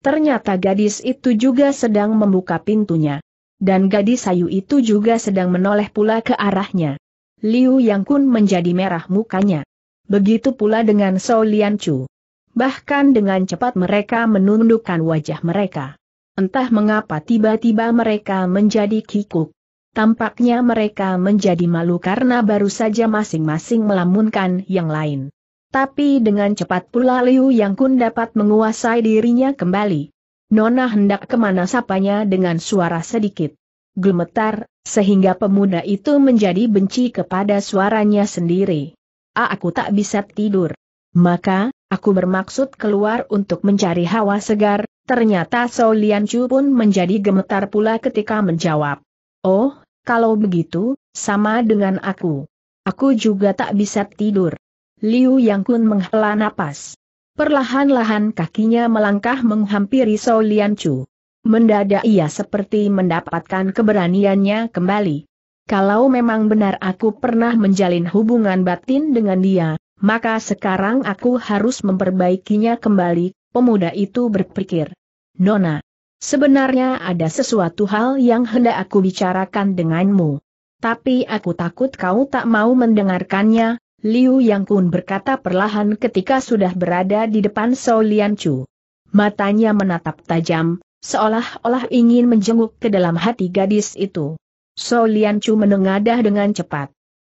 Ternyata gadis itu juga sedang membuka pintunya. Dan gadis sayu itu juga sedang menoleh pula ke arahnya. Liu Yang Kun menjadi merah mukanya. Begitu pula dengan Sou Lian Chu. Bahkan dengan cepat mereka menundukkan wajah mereka. Entah mengapa tiba-tiba mereka menjadi kikuk. Tampaknya mereka menjadi malu karena baru saja masing-masing melamunkan yang lain. Tapi dengan cepat pula Liu Yang Kun dapat menguasai dirinya kembali. Nona hendak kemana sapanya dengan suara sedikit gemetar, sehingga pemuda itu menjadi benci kepada suaranya sendiri. Ah, aku tak bisa tidur. Maka, Aku bermaksud keluar untuk mencari hawa segar, ternyata Sao Lian Chu pun menjadi gemetar pula ketika menjawab. Oh, kalau begitu, sama dengan aku. Aku juga tak bisa tidur. Liu Yang Kun menghela napas. Perlahan-lahan kakinya melangkah menghampiri Sao Lian Chu. Mendadak ia seperti mendapatkan keberaniannya kembali. Kalau memang benar aku pernah menjalin hubungan batin dengan dia, maka sekarang aku harus memperbaikinya kembali, pemuda itu berpikir. Nona, sebenarnya ada sesuatu hal yang hendak aku bicarakan denganmu. Tapi aku takut kau tak mau mendengarkannya, Liu Yang Kun berkata perlahan ketika sudah berada di depan So Lian Chu. Matanya menatap tajam, seolah-olah ingin menjenguk ke dalam hati gadis itu. So Lian Chu menengadah dengan cepat.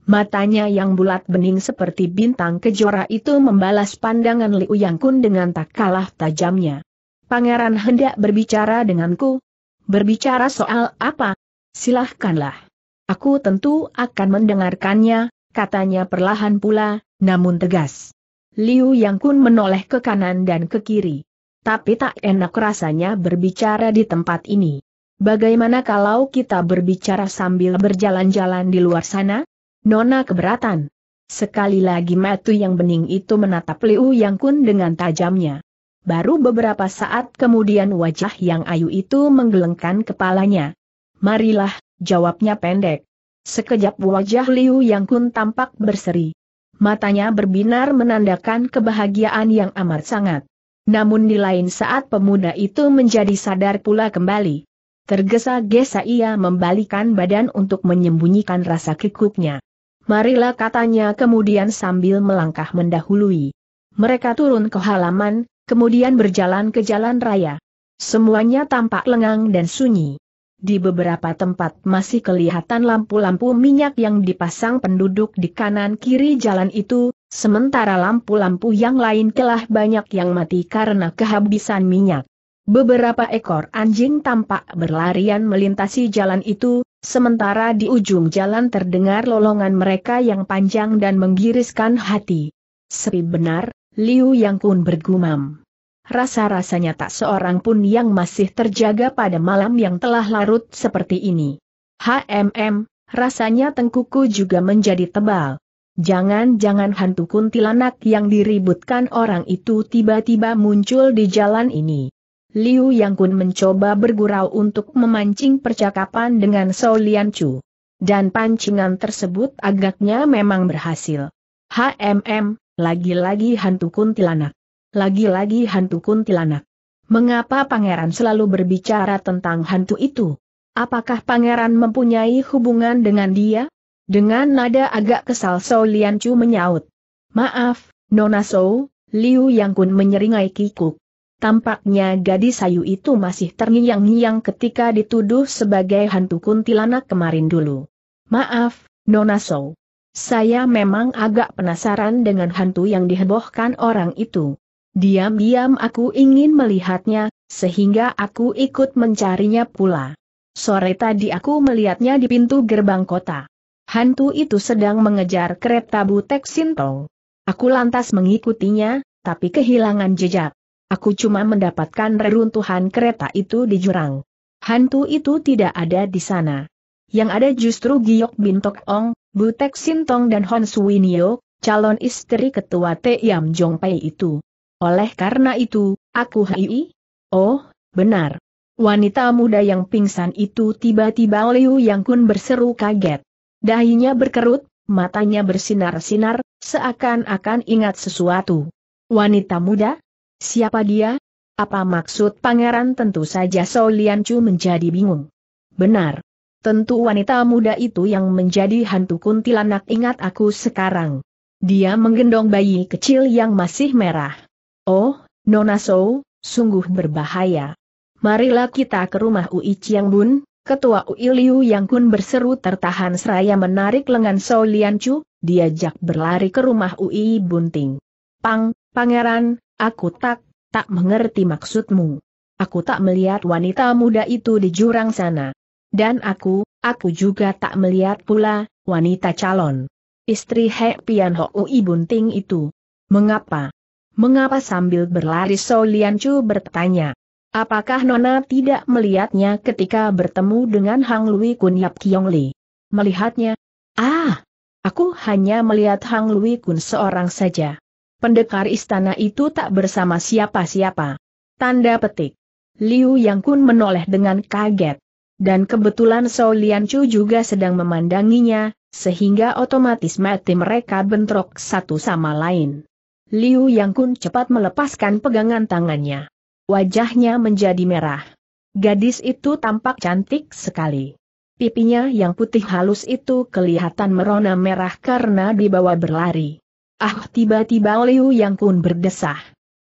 Matanya yang bulat bening seperti bintang kejora itu membalas pandangan Liu Yang Kun dengan tak kalah tajamnya. Pangeran hendak berbicara denganku. Berbicara soal apa? Silahkanlah. Aku tentu akan mendengarkannya, katanya perlahan pula, namun tegas. Liu Yang Kun menoleh ke kanan dan ke kiri. Tapi tak enak rasanya berbicara di tempat ini. Bagaimana kalau kita berbicara sambil berjalan-jalan di luar sana? Nona keberatan. Sekali lagi matu yang bening itu menatap Liu Yang Kun dengan tajamnya. Baru beberapa saat kemudian wajah yang ayu itu menggelengkan kepalanya. Marilah, jawabnya pendek. Sekejap wajah Liu Yang Kun tampak berseri. Matanya berbinar menandakan kebahagiaan yang amat sangat. Namun di lain saat pemuda itu menjadi sadar pula kembali. Tergesa-gesa ia membalikan badan untuk menyembunyikan rasa kikuknya. Marilah katanya kemudian sambil melangkah mendahului. Mereka turun ke halaman, kemudian berjalan ke jalan raya. Semuanya tampak lengang dan sunyi. Di beberapa tempat masih kelihatan lampu-lampu minyak yang dipasang penduduk di kanan-kiri jalan itu, sementara lampu-lampu yang lain telah banyak yang mati karena kehabisan minyak. Beberapa ekor anjing tampak berlarian melintasi jalan itu, Sementara di ujung jalan terdengar lolongan mereka yang panjang dan menggiriskan hati. Sepi benar, Liu Yang Kun bergumam. Rasa-rasanya tak seorang pun yang masih terjaga pada malam yang telah larut seperti ini. HMM, rasanya tengkuku juga menjadi tebal. Jangan-jangan hantu kuntilanak yang diributkan orang itu tiba-tiba muncul di jalan ini. Liu Yang Kun mencoba bergurau untuk memancing percakapan dengan Sao Lian Chu. Dan pancingan tersebut agaknya memang berhasil. HMM, lagi-lagi hantu kuntilanak. Lagi-lagi hantu kuntilanak. Mengapa pangeran selalu berbicara tentang hantu itu? Apakah pangeran mempunyai hubungan dengan dia? Dengan nada agak kesal So Lian Chu menyaut. Maaf, Nona So, Liu Yang Kun menyeringai kikuk. Tampaknya gadis sayu itu masih terngiang-ngiang ketika dituduh sebagai hantu kuntilanak kemarin dulu. Maaf, Nona So. Saya memang agak penasaran dengan hantu yang dihebohkan orang itu. Diam-diam aku ingin melihatnya, sehingga aku ikut mencarinya pula. Sore tadi aku melihatnya di pintu gerbang kota. Hantu itu sedang mengejar kereta Butek Sinto. Aku lantas mengikutinya, tapi kehilangan jejak. Aku cuma mendapatkan reruntuhan kereta itu di jurang. Hantu itu tidak ada di sana. Yang ada justru Giok Bintok Ong, Butek Sintong dan Hon Suwinio, calon istri ketua Tiam Jong Pei itu. Oleh karena itu, aku hai. Oh, benar. Wanita muda yang pingsan itu tiba-tiba Liu Yang Kun berseru kaget. Dahinya berkerut, matanya bersinar-sinar, seakan-akan ingat sesuatu. Wanita muda? Siapa dia? Apa maksud pangeran tentu saja Soliancu menjadi bingung. Benar. Tentu wanita muda itu yang menjadi hantu kuntilanak ingat aku sekarang. Dia menggendong bayi kecil yang masih merah. Oh, Nona So, sungguh berbahaya. Marilah kita ke rumah Ui Chiang Bun, ketua Ui Liu Yang Kun berseru tertahan seraya menarik lengan Soliancu, diajak berlari ke rumah Ui Bunting. Pang, pangeran, Aku tak, tak mengerti maksudmu. Aku tak melihat wanita muda itu di jurang sana. Dan aku, aku juga tak melihat pula, wanita calon. Istri Hek Pian Ho Ui Bunting itu. Mengapa? Mengapa sambil berlari So Lian Chu bertanya. Apakah Nona tidak melihatnya ketika bertemu dengan Hang Lui Kun Yap Kiong Li? Melihatnya? Ah! Aku hanya melihat Hang Lui Kun seorang saja pendekar istana itu tak bersama siapa-siapa. Tanda petik. Liu Yang Kun menoleh dengan kaget. Dan kebetulan Shou Lian Chu juga sedang memandanginya, sehingga otomatis mati mereka bentrok satu sama lain. Liu Yang Kun cepat melepaskan pegangan tangannya. Wajahnya menjadi merah. Gadis itu tampak cantik sekali. Pipinya yang putih halus itu kelihatan merona merah karena dibawa berlari. Ah tiba-tiba Liu Yang Kun berdesah.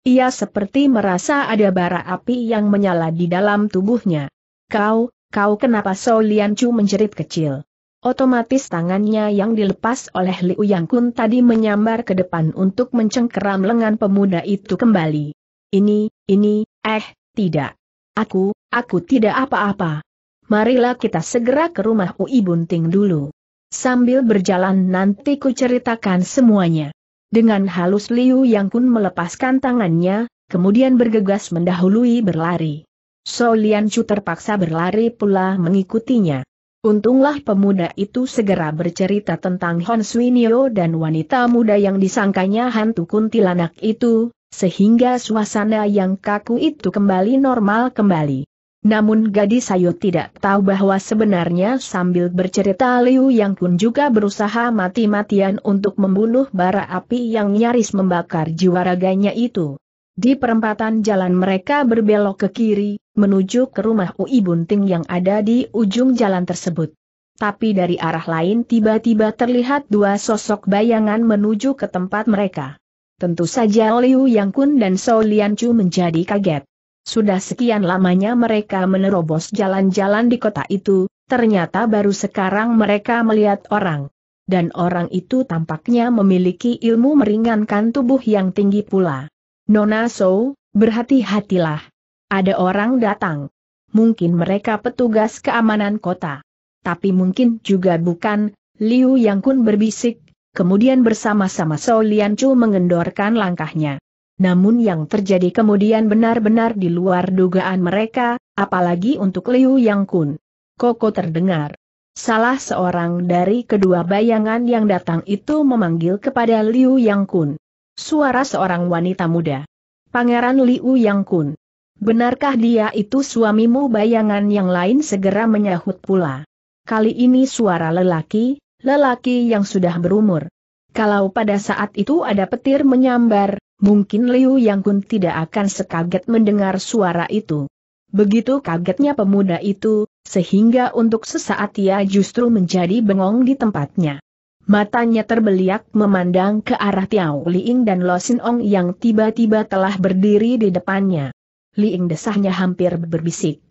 Ia seperti merasa ada bara api yang menyala di dalam tubuhnya. Kau, kau kenapa So Lian Chu menjerit kecil. Otomatis tangannya yang dilepas oleh Liu Yang Kun tadi menyambar ke depan untuk mencengkeram lengan pemuda itu kembali. Ini, ini, eh, tidak. Aku, aku tidak apa-apa. Marilah kita segera ke rumah Ui Bunting dulu. Sambil berjalan nanti ku ceritakan semuanya. Dengan halus Liu Yang pun melepaskan tangannya, kemudian bergegas mendahului berlari. So Lian Chu terpaksa berlari pula mengikutinya. Untunglah pemuda itu segera bercerita tentang Hon Nio dan wanita muda yang disangkanya hantu kuntilanak itu, sehingga suasana yang kaku itu kembali normal kembali. Namun gadis sayur tidak tahu bahwa sebenarnya sambil bercerita Liu Yang Kun juga berusaha mati-matian untuk membunuh bara api yang nyaris membakar jiwa raganya itu. Di perempatan jalan mereka berbelok ke kiri, menuju ke rumah Ui Bunting yang ada di ujung jalan tersebut. Tapi dari arah lain tiba-tiba terlihat dua sosok bayangan menuju ke tempat mereka. Tentu saja Liu Yang Kun dan Shou Lian Chu menjadi kaget. Sudah sekian lamanya mereka menerobos jalan-jalan di kota itu, ternyata baru sekarang mereka melihat orang. Dan orang itu tampaknya memiliki ilmu meringankan tubuh yang tinggi pula. Nona So, berhati-hatilah. Ada orang datang. Mungkin mereka petugas keamanan kota. Tapi mungkin juga bukan, Liu Yang Kun berbisik, kemudian bersama-sama So Lian Chu mengendorkan langkahnya namun yang terjadi kemudian benar-benar di luar dugaan mereka, apalagi untuk Liu Yang Kun. Koko terdengar. Salah seorang dari kedua bayangan yang datang itu memanggil kepada Liu Yang Kun. Suara seorang wanita muda. Pangeran Liu Yang Kun. Benarkah dia itu suamimu bayangan yang lain segera menyahut pula. Kali ini suara lelaki, lelaki yang sudah berumur. Kalau pada saat itu ada petir menyambar, mungkin Liu Yang Kun tidak akan sekaget mendengar suara itu. Begitu kagetnya pemuda itu, sehingga untuk sesaat ia justru menjadi bengong di tempatnya. Matanya terbeliak memandang ke arah Tiao Liing dan Lo Sin Ong yang tiba-tiba telah berdiri di depannya. Liing desahnya hampir berbisik.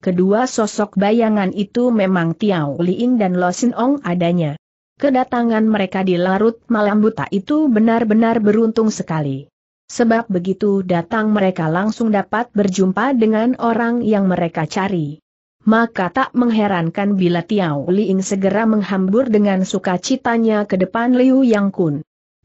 Kedua sosok bayangan itu memang Tiao Liing dan Lo Sin Ong adanya. Kedatangan mereka di larut malam buta itu benar-benar beruntung sekali. Sebab begitu datang mereka langsung dapat berjumpa dengan orang yang mereka cari. Maka tak mengherankan bila Tiao Liing segera menghambur dengan sukacitanya ke depan Liu Yang Kun.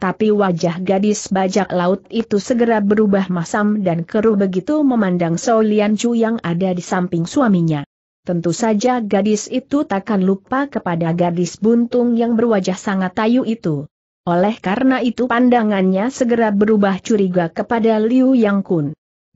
Tapi wajah gadis bajak laut itu segera berubah masam dan keruh begitu memandang Sou Lian Chu yang ada di samping suaminya. Tentu saja gadis itu takkan lupa kepada gadis buntung yang berwajah sangat tayu itu. Oleh karena itu pandangannya segera berubah curiga kepada Liu Yang Kun.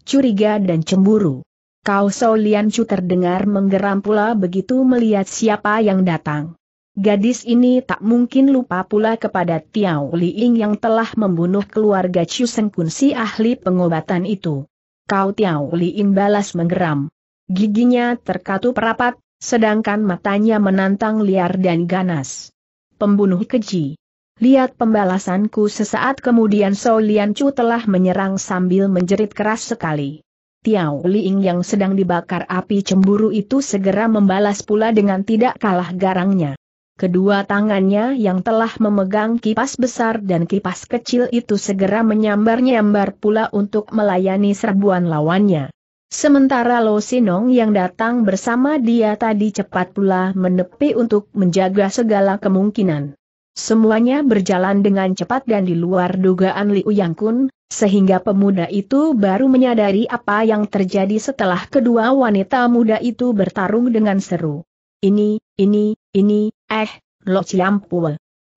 Curiga dan cemburu. Kau Sao Lian Chu terdengar menggeram pula begitu melihat siapa yang datang. Gadis ini tak mungkin lupa pula kepada Tiao Li Ying yang telah membunuh keluarga Chu Seng Kun si ahli pengobatan itu. Kau Tiao Li Ying balas menggeram. Giginya terkatup rapat, sedangkan matanya menantang liar dan ganas. Pembunuh keji. Lihat pembalasanku sesaat kemudian Shou Lian Chu telah menyerang sambil menjerit keras sekali. Tiao Liing yang sedang dibakar api cemburu itu segera membalas pula dengan tidak kalah garangnya. Kedua tangannya yang telah memegang kipas besar dan kipas kecil itu segera menyambar-nyambar pula untuk melayani serbuan lawannya. Sementara Lo Sinong yang datang bersama dia tadi cepat pula menepi untuk menjaga segala kemungkinan. Semuanya berjalan dengan cepat dan di luar dugaan Liu Yang Kun, sehingga pemuda itu baru menyadari apa yang terjadi setelah kedua wanita muda itu bertarung dengan seru. Ini, ini, ini, eh, Lo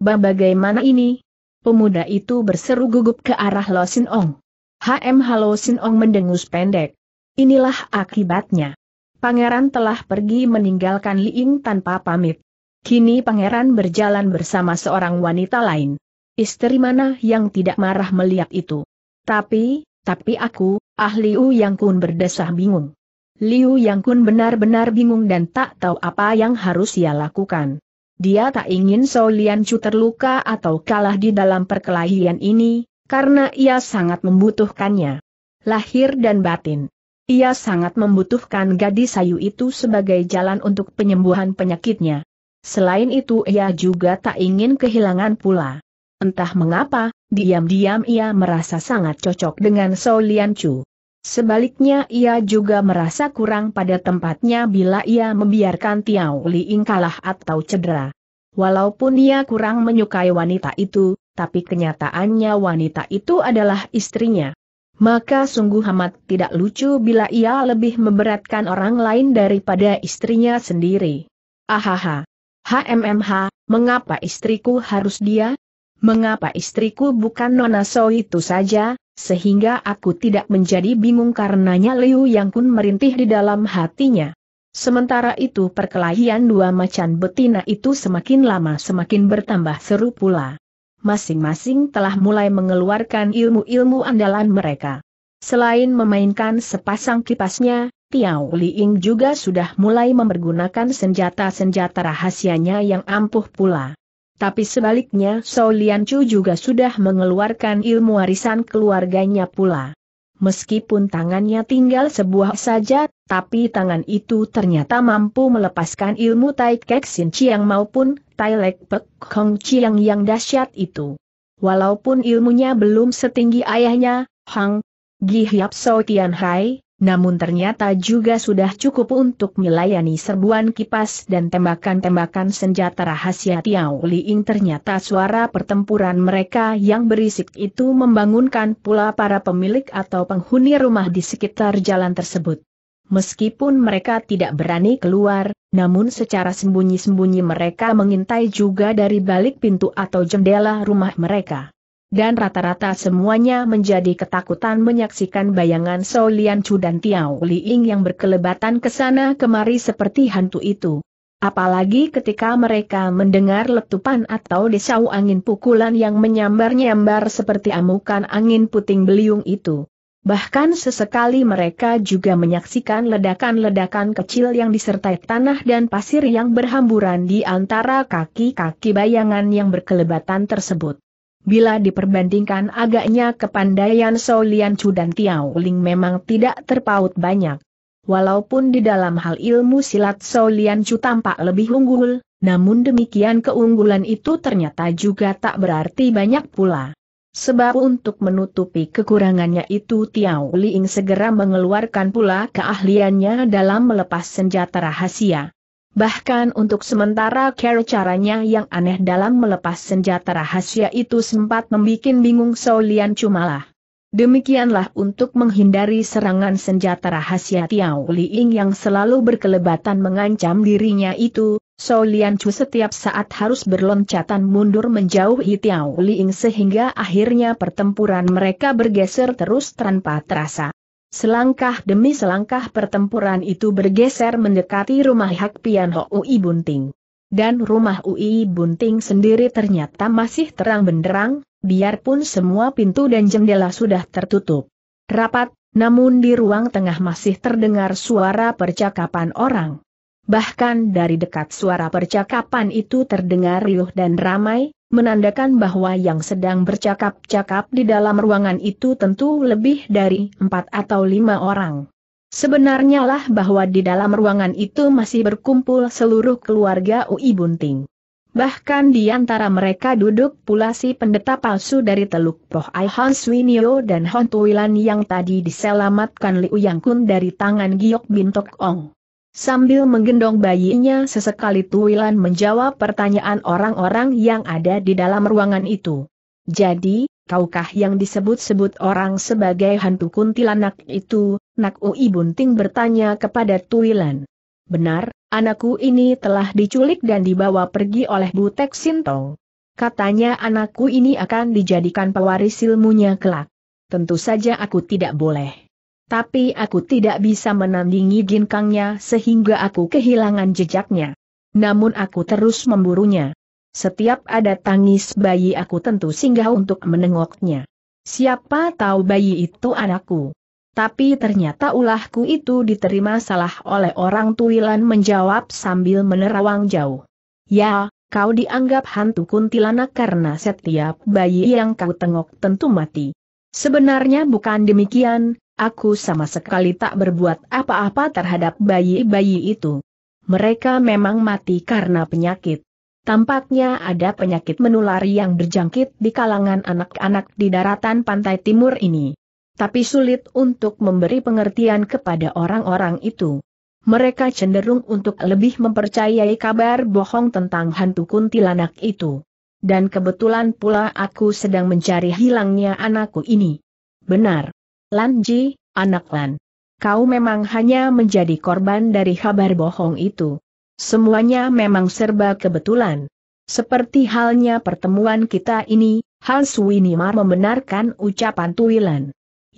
Ba Bagaimana ini? Pemuda itu berseru gugup ke arah Lo Sin Ong. HM Halo Sin Ong mendengus pendek. Inilah akibatnya. Pangeran telah pergi meninggalkan Liing tanpa pamit. Kini pangeran berjalan bersama seorang wanita lain. Istri mana yang tidak marah melihat itu? Tapi, tapi aku, ah Liu Yang Kun berdesah bingung. Liu Yang Kun benar-benar bingung dan tak tahu apa yang harus ia lakukan. Dia tak ingin Lian Chu terluka atau kalah di dalam perkelahian ini, karena ia sangat membutuhkannya. Lahir dan batin. Ia sangat membutuhkan gadis sayu itu sebagai jalan untuk penyembuhan penyakitnya. Selain itu ia juga tak ingin kehilangan pula. Entah mengapa, diam-diam ia merasa sangat cocok dengan Sou Lian Chu. Sebaliknya ia juga merasa kurang pada tempatnya bila ia membiarkan Tiao Liing kalah atau cedera. Walaupun ia kurang menyukai wanita itu, tapi kenyataannya wanita itu adalah istrinya. Maka sungguh amat tidak lucu bila ia lebih memberatkan orang lain daripada istrinya sendiri. Ahaha. HMMH, mengapa istriku harus dia? Mengapa istriku bukan Nona So itu saja, sehingga aku tidak menjadi bingung karenanya Liu Yang Kun merintih di dalam hatinya. Sementara itu perkelahian dua macan betina itu semakin lama semakin bertambah seru pula. Masing-masing telah mulai mengeluarkan ilmu-ilmu andalan mereka. Selain memainkan sepasang kipasnya, Tiao Liing juga sudah mulai mempergunakan senjata-senjata rahasianya yang ampuh pula. Tapi sebaliknya Shou Lian Chu juga sudah mengeluarkan ilmu warisan keluarganya pula. Meskipun tangannya tinggal sebuah saja, tapi tangan itu ternyata mampu melepaskan ilmu Tai Kek Sin Chiang maupun Tai Lek Pek Kong Chiang yang dahsyat itu. Walaupun ilmunya belum setinggi ayahnya, Hang Gi Hiap So Tian Hai, namun ternyata juga sudah cukup untuk melayani serbuan kipas dan tembakan-tembakan senjata rahasia Tiao Liing ternyata suara pertempuran mereka yang berisik itu membangunkan pula para pemilik atau penghuni rumah di sekitar jalan tersebut. Meskipun mereka tidak berani keluar, namun secara sembunyi-sembunyi mereka mengintai juga dari balik pintu atau jendela rumah mereka dan rata-rata semuanya menjadi ketakutan menyaksikan bayangan Sou Lian Chu dan Tiao Liing yang berkelebatan ke sana kemari seperti hantu itu. Apalagi ketika mereka mendengar letupan atau desau angin pukulan yang menyambar-nyambar seperti amukan angin puting beliung itu. Bahkan sesekali mereka juga menyaksikan ledakan-ledakan kecil yang disertai tanah dan pasir yang berhamburan di antara kaki-kaki bayangan yang berkelebatan tersebut. Bila diperbandingkan agaknya kepandaian Shou Lian Chu dan Tiao Ling memang tidak terpaut banyak. Walaupun di dalam hal ilmu silat Shou Lian Chu tampak lebih unggul, namun demikian keunggulan itu ternyata juga tak berarti banyak pula. Sebab untuk menutupi kekurangannya itu Tiao Ling segera mengeluarkan pula keahliannya dalam melepas senjata rahasia. Bahkan untuk sementara cara caranya yang aneh dalam melepas senjata rahasia itu sempat membuat bingung Solian Cumalah. Demikianlah untuk menghindari serangan senjata rahasia Tiao Liing yang selalu berkelebatan mengancam dirinya itu, Solian Chu setiap saat harus berloncatan mundur menjauhi Tiao Liing sehingga akhirnya pertempuran mereka bergeser terus tanpa terasa. Selangkah demi selangkah pertempuran itu bergeser mendekati rumah Hak Pian Ho Ui Bunting. Dan rumah Ui Bunting sendiri ternyata masih terang benderang, biarpun semua pintu dan jendela sudah tertutup. Rapat, namun di ruang tengah masih terdengar suara percakapan orang. Bahkan dari dekat suara percakapan itu terdengar riuh dan ramai, menandakan bahwa yang sedang bercakap-cakap di dalam ruangan itu tentu lebih dari empat atau lima orang. Sebenarnya lah bahwa di dalam ruangan itu masih berkumpul seluruh keluarga Ui Bunting. Bahkan di antara mereka duduk pula si pendeta palsu dari Teluk Poh Ai Han Swinio dan Hon Tuilan yang tadi diselamatkan Liu Yang Kun dari tangan Giok Bintok Ong. Sambil menggendong bayinya sesekali Tuwilan menjawab pertanyaan orang-orang yang ada di dalam ruangan itu. Jadi, kaukah yang disebut-sebut orang sebagai hantu kuntilanak itu? Nak Ui Bunting bertanya kepada Tuwilan. Benar, anakku ini telah diculik dan dibawa pergi oleh Butek Sintong. Katanya anakku ini akan dijadikan pewaris ilmunya kelak. Tentu saja aku tidak boleh tapi aku tidak bisa menandingi ginkangnya sehingga aku kehilangan jejaknya. Namun aku terus memburunya. Setiap ada tangis bayi aku tentu singgah untuk menengoknya. Siapa tahu bayi itu anakku. Tapi ternyata ulahku itu diterima salah oleh orang Tuilan menjawab sambil menerawang jauh. Ya, kau dianggap hantu kuntilanak karena setiap bayi yang kau tengok tentu mati. Sebenarnya bukan demikian, aku sama sekali tak berbuat apa-apa terhadap bayi-bayi itu. Mereka memang mati karena penyakit. Tampaknya ada penyakit menular yang berjangkit di kalangan anak-anak di daratan pantai timur ini. Tapi sulit untuk memberi pengertian kepada orang-orang itu. Mereka cenderung untuk lebih mempercayai kabar bohong tentang hantu kuntilanak itu. Dan kebetulan pula aku sedang mencari hilangnya anakku ini. Benar. Lan Ji, anak Lan. Kau memang hanya menjadi korban dari kabar bohong itu. Semuanya memang serba kebetulan. Seperti halnya pertemuan kita ini, Hans Suwinimar membenarkan ucapan Tuilan.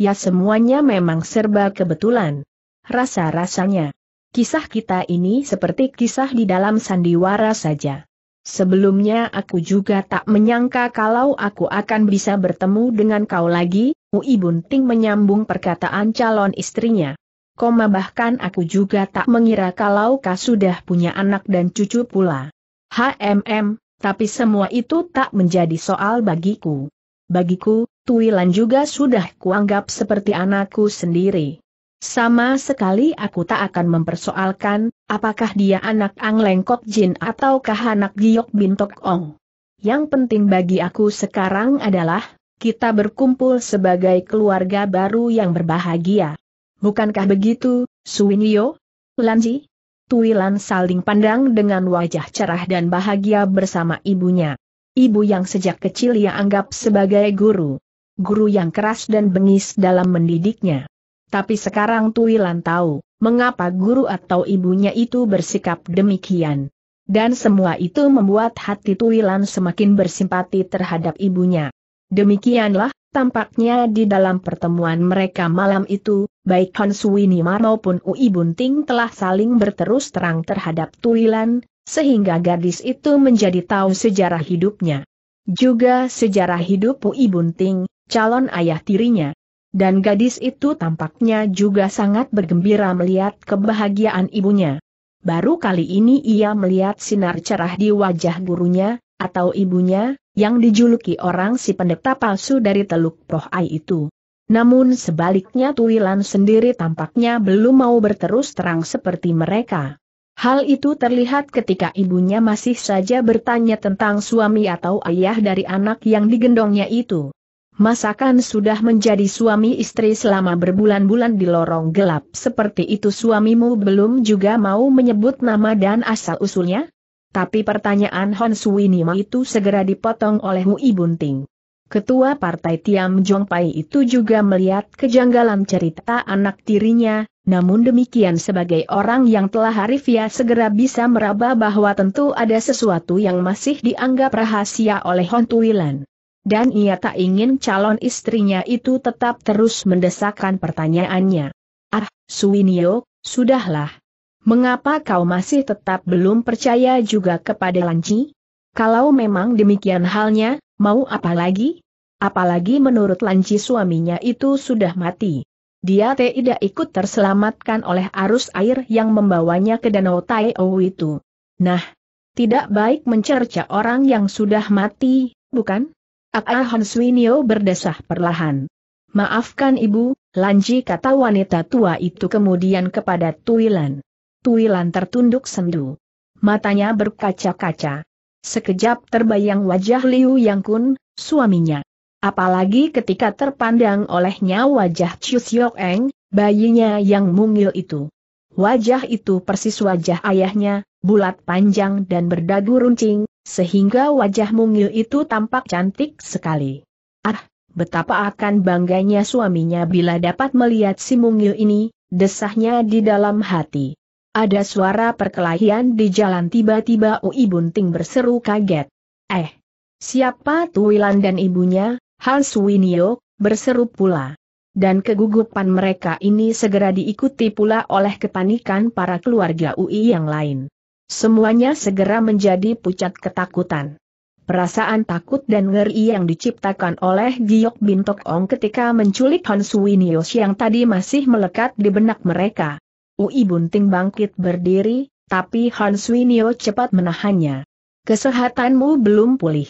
Ya semuanya memang serba kebetulan. Rasa-rasanya. Kisah kita ini seperti kisah di dalam sandiwara saja. Sebelumnya aku juga tak menyangka kalau aku akan bisa bertemu dengan kau lagi, Ui Bunting menyambung perkataan calon istrinya. Koma bahkan aku juga tak mengira kalau kau sudah punya anak dan cucu pula. HMM, tapi semua itu tak menjadi soal bagiku. Bagiku, Tuilan juga sudah kuanggap seperti anakku sendiri. Sama sekali aku tak akan mempersoalkan, apakah dia anak Ang Lengkok Jin ataukah anak Giok Bintok Ong. Yang penting bagi aku sekarang adalah, kita berkumpul sebagai keluarga baru yang berbahagia. Bukankah begitu, Suin Yo? Lanji? Tuilan saling pandang dengan wajah cerah dan bahagia bersama ibunya. Ibu yang sejak kecil ia anggap sebagai guru. Guru yang keras dan bengis dalam mendidiknya. Tapi sekarang Tuilan tahu, mengapa guru atau ibunya itu bersikap demikian. Dan semua itu membuat hati Tuilan semakin bersimpati terhadap ibunya. Demikianlah, tampaknya di dalam pertemuan mereka malam itu, baik Han Suwinimar maupun Ui Bunting telah saling berterus terang terhadap Tuilan, sehingga gadis itu menjadi tahu sejarah hidupnya. Juga sejarah hidup Ui Bunting, calon ayah tirinya. Dan gadis itu tampaknya juga sangat bergembira melihat kebahagiaan ibunya. Baru kali ini ia melihat sinar cerah di wajah gurunya, atau ibunya, yang dijuluki orang si pendeta palsu dari Teluk Prohai itu. Namun sebaliknya Tuilan sendiri tampaknya belum mau berterus terang seperti mereka. Hal itu terlihat ketika ibunya masih saja bertanya tentang suami atau ayah dari anak yang digendongnya itu. Masakan sudah menjadi suami istri selama berbulan-bulan di lorong gelap seperti itu suamimu belum juga mau menyebut nama dan asal-usulnya? Tapi pertanyaan Hon Suwinima itu segera dipotong oleh Mu Ibunting, Ketua Partai Tiam Jongpai itu juga melihat kejanggalan cerita anak tirinya, namun demikian sebagai orang yang telah Harifia segera bisa meraba bahwa tentu ada sesuatu yang masih dianggap rahasia oleh Hon Tuilan. Dan ia tak ingin calon istrinya itu tetap terus mendesakkan pertanyaannya. Ah, Suwinio, sudahlah. Mengapa kau masih tetap belum percaya juga kepada Lanci? Kalau memang demikian halnya, mau apa lagi? Apalagi menurut Lanci suaminya itu sudah mati. Dia tidak ikut terselamatkan oleh arus air yang membawanya ke danau Taiou itu. Nah, tidak baik mencerca orang yang sudah mati, bukan? Ah Han Swinyo berdesah perlahan. Maafkan ibu, lanji kata wanita tua itu kemudian kepada Tuilan. Tuilan tertunduk sendu. Matanya berkaca-kaca. Sekejap terbayang wajah Liu Yang Kun, suaminya. Apalagi ketika terpandang olehnya wajah Chiu Siok Eng, bayinya yang mungil itu. Wajah itu persis wajah ayahnya, bulat panjang dan berdagu runcing, sehingga wajah mungil itu tampak cantik sekali. Ah, betapa akan bangganya suaminya bila dapat melihat si mungil ini, desahnya di dalam hati. Ada suara perkelahian di jalan tiba-tiba Ui Bunting berseru kaget. Eh, siapa Tuilan dan ibunya, Hal Suwinio, berseru pula. Dan kegugupan mereka ini segera diikuti pula oleh kepanikan para keluarga UI yang lain. Semuanya segera menjadi pucat ketakutan. Perasaan takut dan ngeri yang diciptakan oleh Giok Bintok Ong ketika menculik Hon Suwinius yang tadi masih melekat di benak mereka. Ui Bunting bangkit berdiri, tapi Hon Suwinio cepat menahannya. Kesehatanmu belum pulih.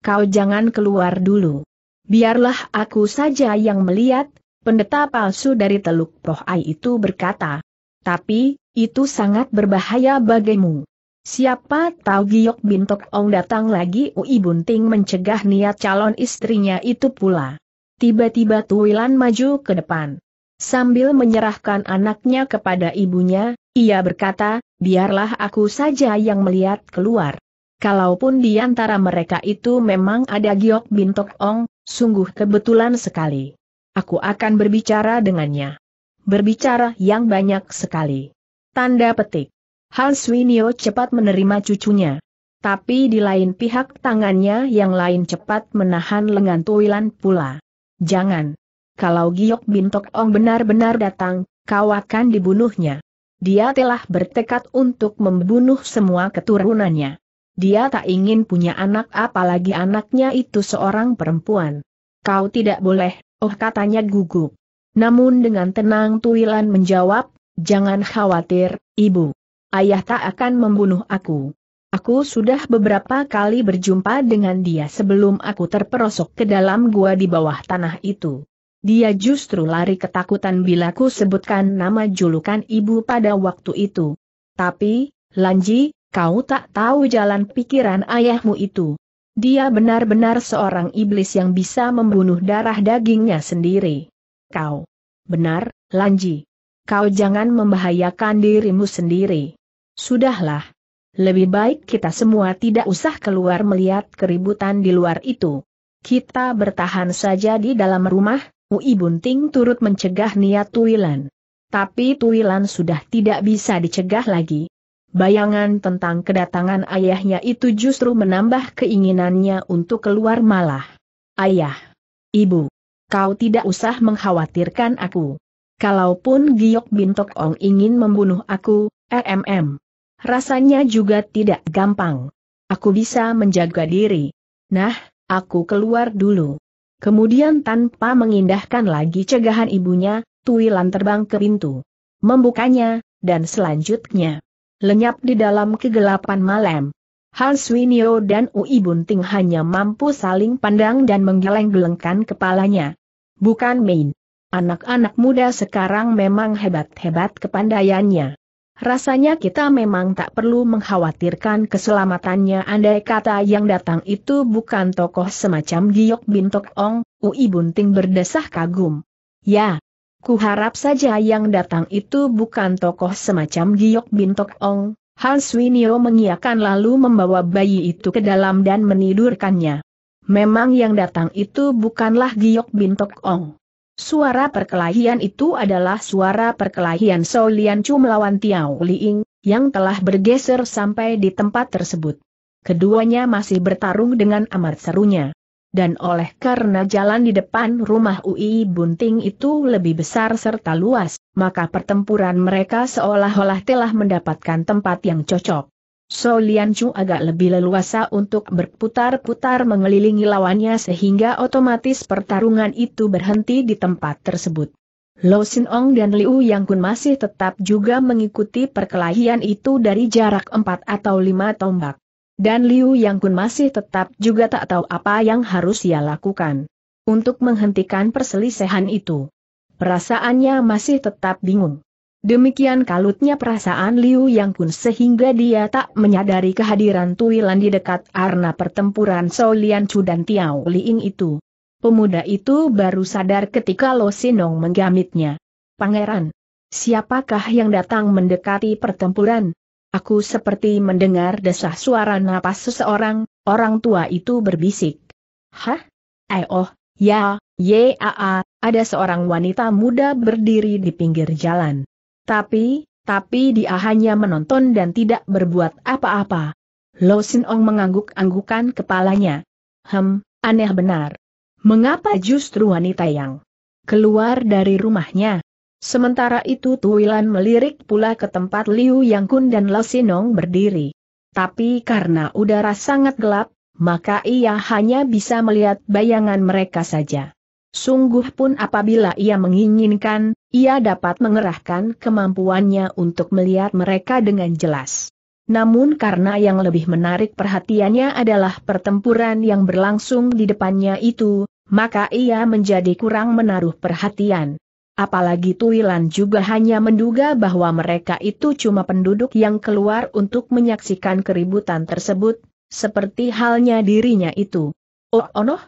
Kau jangan keluar dulu. Biarlah aku saja yang melihat, pendeta palsu dari Teluk Pohai itu berkata. Tapi, itu sangat berbahaya bagimu. Siapa tahu Giok Bintok Ong datang lagi Ui Bunting mencegah niat calon istrinya itu pula. Tiba-tiba Tuilan maju ke depan. Sambil menyerahkan anaknya kepada ibunya, ia berkata, biarlah aku saja yang melihat keluar. Kalaupun di antara mereka itu memang ada Giok Bintok Ong, sungguh kebetulan sekali. Aku akan berbicara dengannya. Berbicara yang banyak sekali. Tanda petik. Hans Winio cepat menerima cucunya. Tapi di lain pihak tangannya yang lain cepat menahan lengan Tuilan pula. Jangan. Kalau Giok Bintok Ong benar-benar datang, kau akan dibunuhnya. Dia telah bertekad untuk membunuh semua keturunannya. Dia tak ingin punya anak apalagi anaknya itu seorang perempuan. Kau tidak boleh, oh katanya gugup. Namun dengan tenang Tuilan menjawab, Jangan khawatir, ibu. Ayah tak akan membunuh aku. Aku sudah beberapa kali berjumpa dengan dia sebelum aku terperosok ke dalam gua di bawah tanah itu. Dia justru lari ketakutan bila ku sebutkan nama julukan ibu pada waktu itu. Tapi, Lanji, kau tak tahu jalan pikiran ayahmu itu. Dia benar-benar seorang iblis yang bisa membunuh darah dagingnya sendiri. Kau. Benar, Lanji. Kau jangan membahayakan dirimu sendiri. Sudahlah. Lebih baik kita semua tidak usah keluar melihat keributan di luar itu. Kita bertahan saja di dalam rumah, Ui Bunting turut mencegah niat Tuilan. Tapi Tuilan sudah tidak bisa dicegah lagi. Bayangan tentang kedatangan ayahnya itu justru menambah keinginannya untuk keluar malah. Ayah. Ibu. Kau tidak usah mengkhawatirkan aku. Kalaupun Giok Bintok Ong ingin membunuh aku, RMM. Rasanya juga tidak gampang. Aku bisa menjaga diri. Nah, aku keluar dulu. Kemudian tanpa mengindahkan lagi cegahan ibunya, Tuilan terbang ke pintu. Membukanya, dan selanjutnya. Lenyap di dalam kegelapan malam. Han Swinio dan Ui Bunting hanya mampu saling pandang dan menggeleng-gelengkan kepalanya. Bukan main. Anak-anak muda sekarang memang hebat-hebat kepandaiannya. Rasanya kita memang tak perlu mengkhawatirkan keselamatannya andai kata yang datang itu bukan tokoh semacam Giok Bintok Ong, Ui Bunting berdesah kagum. Ya, ku harap saja yang datang itu bukan tokoh semacam Giok Bintok Ong, Hans Winio mengiakan lalu membawa bayi itu ke dalam dan menidurkannya. Memang yang datang itu bukanlah Giok Bintok Ong. Suara perkelahian itu adalah suara perkelahian Shou Lian Chu melawan Tiao Liing, yang telah bergeser sampai di tempat tersebut. Keduanya masih bertarung dengan amat serunya. Dan oleh karena jalan di depan rumah UI Bunting itu lebih besar serta luas, maka pertempuran mereka seolah-olah telah mendapatkan tempat yang cocok. So Lian Chu agak lebih leluasa untuk berputar-putar mengelilingi lawannya sehingga otomatis pertarungan itu berhenti di tempat tersebut. Lo Sin Ong dan Liu Yang Kun masih tetap juga mengikuti perkelahian itu dari jarak 4 atau 5 tombak. Dan Liu Yang Kun masih tetap juga tak tahu apa yang harus ia lakukan. Untuk menghentikan perselisihan itu. Perasaannya masih tetap bingung. Demikian kalutnya perasaan Liu Yang Kun sehingga dia tak menyadari kehadiran Tui Lan di dekat arena pertempuran Solian Lian Chu dan Tiao Liing itu. Pemuda itu baru sadar ketika Lo Sinong menggamitnya. Pangeran, siapakah yang datang mendekati pertempuran? Aku seperti mendengar desah suara napas seseorang, orang tua itu berbisik. Hah? Eh oh, ya, yaa, ada seorang wanita muda berdiri di pinggir jalan. Tapi, tapi dia hanya menonton dan tidak berbuat apa-apa. Lo Sin Ong mengangguk-anggukan kepalanya. Hem, aneh benar. Mengapa justru wanita yang keluar dari rumahnya? Sementara itu Tuilan melirik pula ke tempat Liu Yang Kun dan Lo Sinong berdiri. Tapi karena udara sangat gelap, maka ia hanya bisa melihat bayangan mereka saja. Sungguh pun apabila ia menginginkan, ia dapat mengerahkan kemampuannya untuk melihat mereka dengan jelas. Namun karena yang lebih menarik perhatiannya adalah pertempuran yang berlangsung di depannya itu, maka ia menjadi kurang menaruh perhatian. Apalagi Tuilan juga hanya menduga bahwa mereka itu cuma penduduk yang keluar untuk menyaksikan keributan tersebut, seperti halnya dirinya itu. Oh onoh? Oh,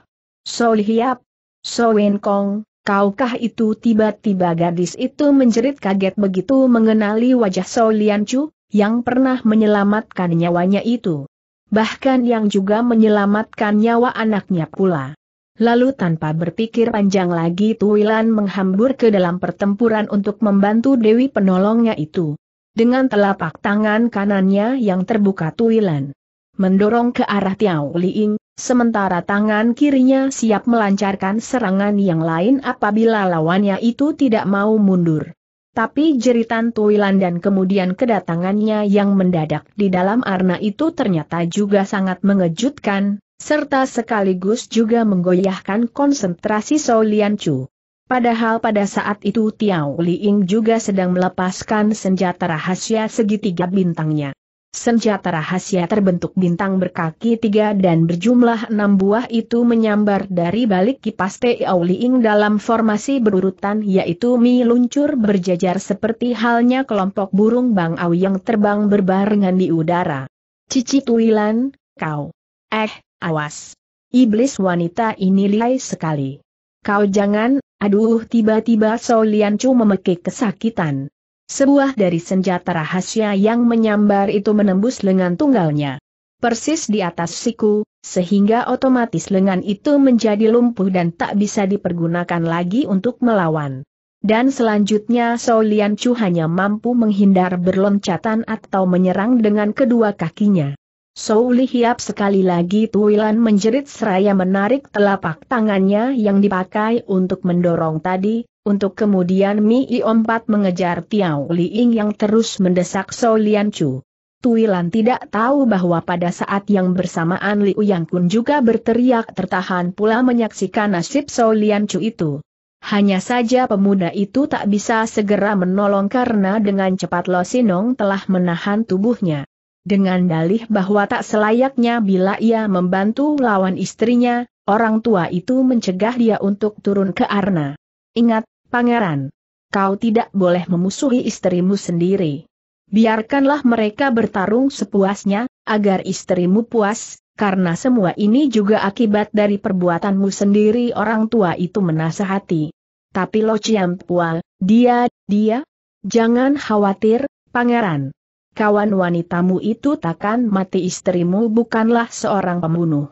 Solihiap, So Kong, kaukah itu tiba-tiba gadis itu menjerit kaget begitu mengenali wajah So Lian Chu, yang pernah menyelamatkan nyawanya itu. Bahkan yang juga menyelamatkan nyawa anaknya pula. Lalu tanpa berpikir panjang lagi Tuilan menghambur ke dalam pertempuran untuk membantu Dewi penolongnya itu. Dengan telapak tangan kanannya yang terbuka Tuilan mendorong ke arah Tiao Liing, sementara tangan kirinya siap melancarkan serangan yang lain apabila lawannya itu tidak mau mundur. Tapi jeritan Tuilan dan kemudian kedatangannya yang mendadak di dalam arna itu ternyata juga sangat mengejutkan, serta sekaligus juga menggoyahkan konsentrasi Solian Chu. Padahal pada saat itu Tiao Liing juga sedang melepaskan senjata rahasia segitiga bintangnya. Senjata rahasia terbentuk bintang berkaki tiga dan berjumlah enam buah itu menyambar dari balik kipas Tiao Liing dalam formasi berurutan yaitu Mi luncur berjajar seperti halnya kelompok burung bangau yang terbang berbarengan di udara. Cici Tuilan, kau. Eh, awas. Iblis wanita ini lihai sekali. Kau jangan, aduh tiba-tiba Soliancu memekik kesakitan. Sebuah dari senjata rahasia yang menyambar itu menembus lengan tunggalnya. Persis di atas siku, sehingga otomatis lengan itu menjadi lumpuh dan tak bisa dipergunakan lagi untuk melawan. Dan selanjutnya Shou Lian Chu hanya mampu menghindar berloncatan atau menyerang dengan kedua kakinya. Shou Li Hiap sekali lagi Tuilan menjerit seraya menarik telapak tangannya yang dipakai untuk mendorong tadi, untuk kemudian Mi I Ompat mengejar Tiao Li Ying yang terus mendesak So Lian Chu. Tuilan tidak tahu bahwa pada saat yang bersamaan Liu Yang Kun juga berteriak tertahan pula menyaksikan nasib So Lian Chu itu. Hanya saja pemuda itu tak bisa segera menolong karena dengan cepat Lo Sinong telah menahan tubuhnya. Dengan dalih bahwa tak selayaknya bila ia membantu lawan istrinya, orang tua itu mencegah dia untuk turun ke arna. Ingat, pangeran, kau tidak boleh memusuhi istrimu sendiri. Biarkanlah mereka bertarung sepuasnya, agar istrimu puas, karena semua ini juga akibat dari perbuatanmu sendiri orang tua itu menasehati. Tapi Lo Chiampua, dia, dia? Jangan khawatir, pangeran. Kawan wanitamu itu takkan mati istrimu bukanlah seorang pembunuh.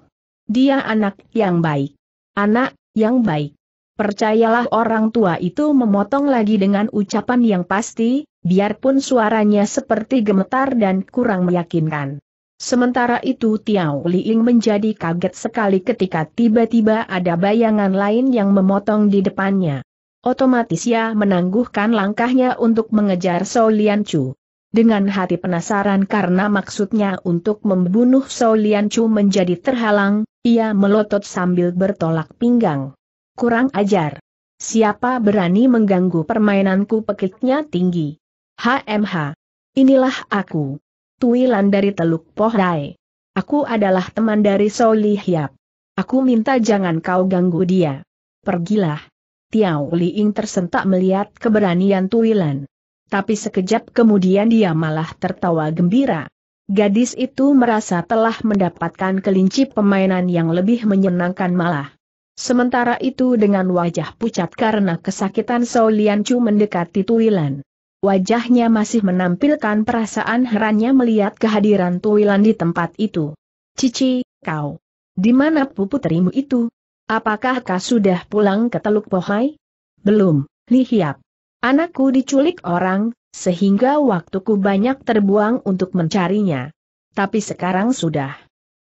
Dia anak yang baik. Anak, yang baik. Percayalah orang tua itu memotong lagi dengan ucapan yang pasti, biarpun suaranya seperti gemetar dan kurang meyakinkan. Sementara itu Tiao Liing menjadi kaget sekali ketika tiba-tiba ada bayangan lain yang memotong di depannya. Otomatis ia menangguhkan langkahnya untuk mengejar Sou Lian Chu. Dengan hati penasaran karena maksudnya untuk membunuh Sou Lian Chu menjadi terhalang, ia melotot sambil bertolak pinggang. Kurang ajar. Siapa berani mengganggu permainanku pekiknya tinggi. HMH. Inilah aku. Tuilan dari Teluk Pohrai. Aku adalah teman dari Soli Hiap. Aku minta jangan kau ganggu dia. Pergilah. Tiao Ying tersentak melihat keberanian Tuilan. Tapi sekejap kemudian dia malah tertawa gembira. Gadis itu merasa telah mendapatkan kelinci pemainan yang lebih menyenangkan malah. Sementara itu dengan wajah pucat karena kesakitan Sao Lian Chu mendekati Tuilan. Wajahnya masih menampilkan perasaan herannya melihat kehadiran Tuilan di tempat itu. Cici, kau. Di mana puputrimu itu? Apakah kau sudah pulang ke Teluk Pohai? Belum, Li Hiap. Anakku diculik orang, sehingga waktuku banyak terbuang untuk mencarinya. Tapi sekarang sudah.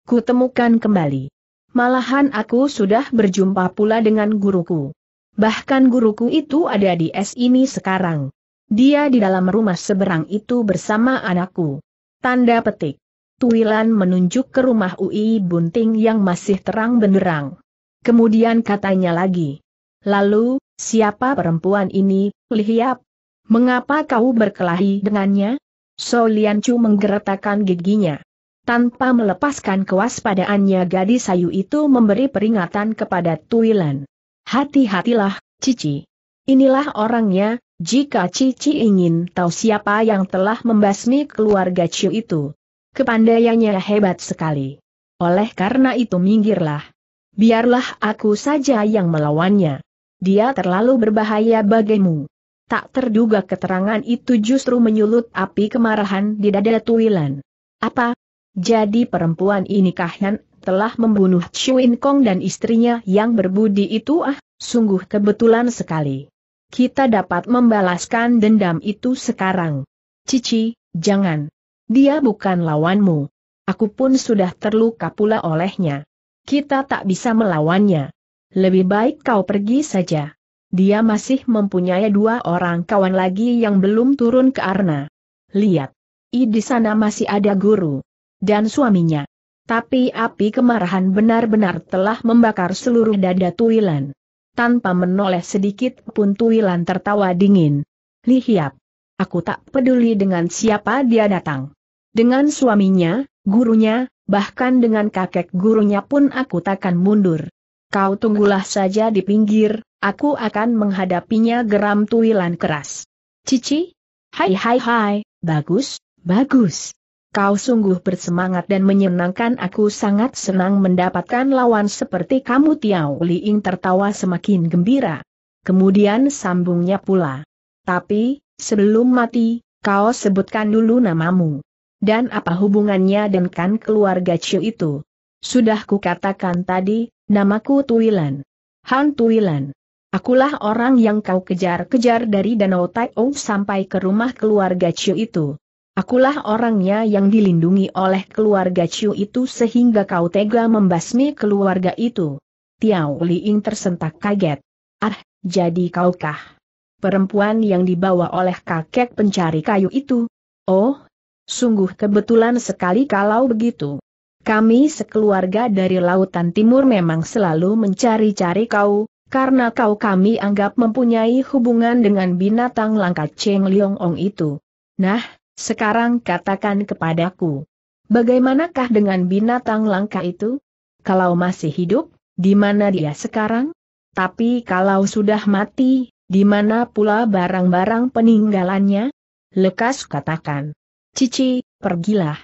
Kutemukan kembali. Malahan aku sudah berjumpa pula dengan guruku. Bahkan guruku itu ada di es ini sekarang. Dia di dalam rumah seberang itu bersama anakku. Tanda petik. Tuilan menunjuk ke rumah UI Bunting yang masih terang benderang. Kemudian katanya lagi. Lalu, siapa perempuan ini, Lihiap? Mengapa kau berkelahi dengannya? Soliancu menggeretakan giginya. Tanpa melepaskan kewaspadaannya gadis sayu itu memberi peringatan kepada Tuilan. Hati-hatilah, Cici. Inilah orangnya, jika Cici ingin tahu siapa yang telah membasmi keluarga Ciu itu. Kepandaiannya hebat sekali. Oleh karena itu minggirlah. Biarlah aku saja yang melawannya. Dia terlalu berbahaya bagimu. Tak terduga keterangan itu justru menyulut api kemarahan di dada Tuilan. Apa, jadi perempuan ini Kahyan telah membunuh Chuin Kong dan istrinya yang berbudi itu ah, sungguh kebetulan sekali. Kita dapat membalaskan dendam itu sekarang. Cici, jangan. Dia bukan lawanmu. Aku pun sudah terluka pula olehnya. Kita tak bisa melawannya. Lebih baik kau pergi saja. Dia masih mempunyai dua orang kawan lagi yang belum turun ke Arna. Lihat. I di sana masih ada guru dan suaminya. Tapi api kemarahan benar-benar telah membakar seluruh dada Tuilan. Tanpa menoleh sedikit pun Tuilan tertawa dingin. Lihiap. Aku tak peduli dengan siapa dia datang. Dengan suaminya, gurunya, bahkan dengan kakek gurunya pun aku takkan mundur. Kau tunggulah saja di pinggir, aku akan menghadapinya geram Tuilan keras. Cici? Hai hai hai, bagus, bagus. Kau sungguh bersemangat dan menyenangkan aku sangat senang mendapatkan lawan seperti kamu Tiao Ying tertawa semakin gembira. Kemudian sambungnya pula. Tapi, sebelum mati, kau sebutkan dulu namamu. Dan apa hubungannya dengan keluarga Ciu itu? Sudah kukatakan tadi, namaku Tuilan. Han Tuilan. Akulah orang yang kau kejar-kejar dari Danau Tai'ou sampai ke rumah keluarga Ciu itu. Akulah orangnya yang dilindungi oleh keluarga Ciu itu sehingga kau tega membasmi keluarga itu. Tiao Liing tersentak kaget. Ah, jadi kaukah? Perempuan yang dibawa oleh kakek pencari kayu itu? Oh, sungguh kebetulan sekali kalau begitu. Kami sekeluarga dari Lautan Timur memang selalu mencari-cari kau, karena kau kami anggap mempunyai hubungan dengan binatang langka Cheng Liong Ong itu. Nah, sekarang katakan kepadaku. Bagaimanakah dengan binatang langka itu? Kalau masih hidup, di mana dia sekarang? Tapi kalau sudah mati, di mana pula barang-barang peninggalannya? Lekas katakan. Cici, pergilah.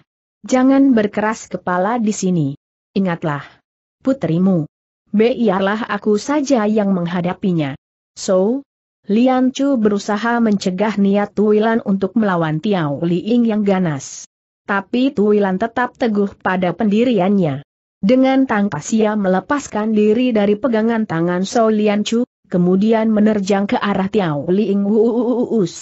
Jangan berkeras kepala di sini. Ingatlah. Putrimu. Biarlah aku saja yang menghadapinya. So, Lian Chu berusaha mencegah niat Tuilan untuk melawan Tiao Liing yang ganas. Tapi Tuilan tetap teguh pada pendiriannya. Dengan tangkas sia melepaskan diri dari pegangan tangan So Lian Chu, kemudian menerjang ke arah Tiao Liing Ying.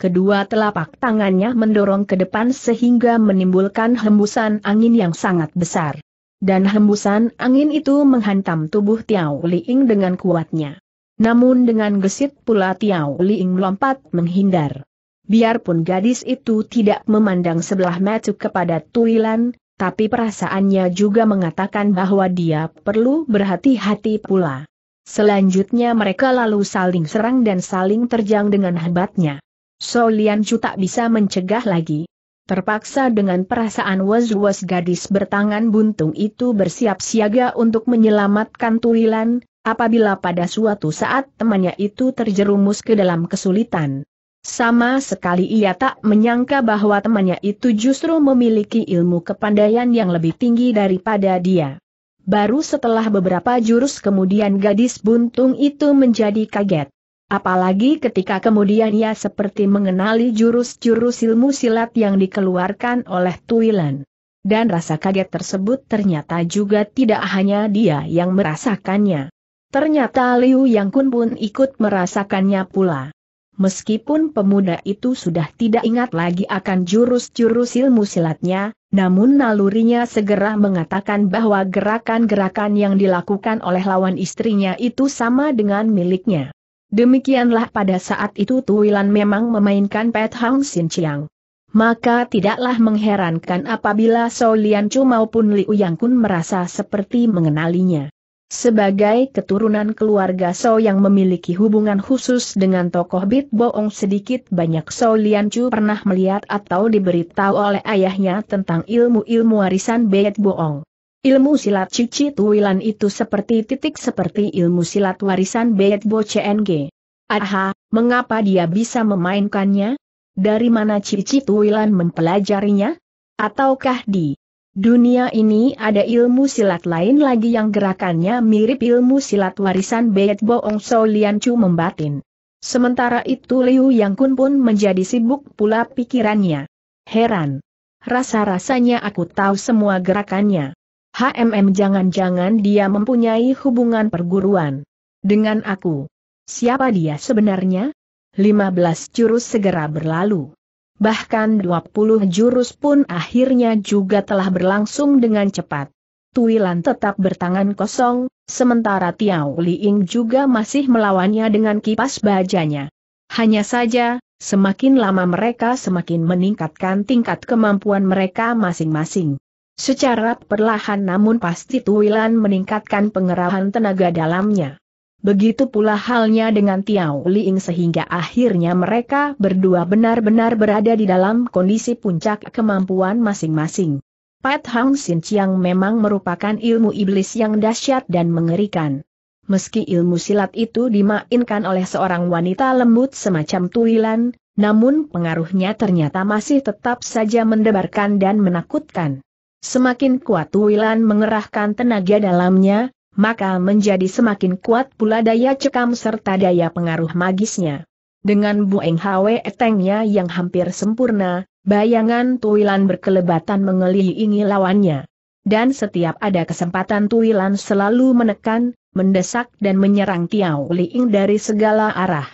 Kedua telapak tangannya mendorong ke depan sehingga menimbulkan hembusan angin yang sangat besar. Dan hembusan angin itu menghantam tubuh Tiao Liing dengan kuatnya. Namun dengan gesit pula Tiao Liing melompat menghindar. Biarpun gadis itu tidak memandang sebelah mata kepada Tuilan, tapi perasaannya juga mengatakan bahwa dia perlu berhati-hati pula. Selanjutnya mereka lalu saling serang dan saling terjang dengan hebatnya. So Lian Chu tak bisa mencegah lagi. Terpaksa dengan perasaan was-was gadis bertangan buntung itu bersiap siaga untuk menyelamatkan Tuilan, apabila pada suatu saat temannya itu terjerumus ke dalam kesulitan. Sama sekali ia tak menyangka bahwa temannya itu justru memiliki ilmu kepandaian yang lebih tinggi daripada dia. Baru setelah beberapa jurus kemudian gadis buntung itu menjadi kaget. Apalagi ketika kemudian ia seperti mengenali jurus-jurus ilmu silat yang dikeluarkan oleh Tuilan. Dan rasa kaget tersebut ternyata juga tidak hanya dia yang merasakannya. Ternyata Liu Yang Kun pun ikut merasakannya pula. Meskipun pemuda itu sudah tidak ingat lagi akan jurus-jurus ilmu silatnya, namun nalurinya segera mengatakan bahwa gerakan-gerakan yang dilakukan oleh lawan istrinya itu sama dengan miliknya. Demikianlah pada saat itu Tuilan memang memainkan Pet Hang Sin Chiang. Maka tidaklah mengherankan apabila Solian Chu maupun Liu Yang Kun merasa seperti mengenalinya. Sebagai keturunan keluarga So yang memiliki hubungan khusus dengan tokoh Bit Boong sedikit banyak So Lian Chu pernah melihat atau diberitahu oleh ayahnya tentang ilmu-ilmu warisan Bit Boong. Ilmu silat Cici Tuwilan itu seperti titik seperti ilmu silat warisan Bit Bo CNG. Aha, mengapa dia bisa memainkannya? Dari mana Cici Tuwilan mempelajarinya? Ataukah di Dunia ini ada ilmu silat lain lagi yang gerakannya mirip ilmu silat warisan Beit Boong So Lian Chu membatin. Sementara itu Liu Yang Kun pun menjadi sibuk pula pikirannya. Heran. Rasa-rasanya aku tahu semua gerakannya. HMM jangan-jangan dia mempunyai hubungan perguruan. Dengan aku. Siapa dia sebenarnya? 15 jurus segera berlalu. Bahkan 20 jurus pun akhirnya juga telah berlangsung dengan cepat. Tuilan tetap bertangan kosong, sementara Tiao Liing juga masih melawannya dengan kipas bajanya. Hanya saja, semakin lama mereka semakin meningkatkan tingkat kemampuan mereka masing-masing. Secara perlahan namun pasti Tuilan meningkatkan pengerahan tenaga dalamnya. Begitu pula halnya dengan Tiao Liing sehingga akhirnya mereka berdua benar-benar berada di dalam kondisi puncak kemampuan masing-masing. Pat Hang Sin Chiang memang merupakan ilmu iblis yang dahsyat dan mengerikan. Meski ilmu silat itu dimainkan oleh seorang wanita lembut semacam tuilan, namun pengaruhnya ternyata masih tetap saja mendebarkan dan menakutkan. Semakin kuat Tuilan mengerahkan tenaga dalamnya, maka menjadi semakin kuat pula daya cekam serta daya pengaruh magisnya. Dengan bueng Hwe Etengnya yang hampir sempurna, bayangan Tuilan berkelebatan mengelilingi lawannya. Dan setiap ada kesempatan Tuilan selalu menekan, mendesak dan menyerang Tiao Liing dari segala arah.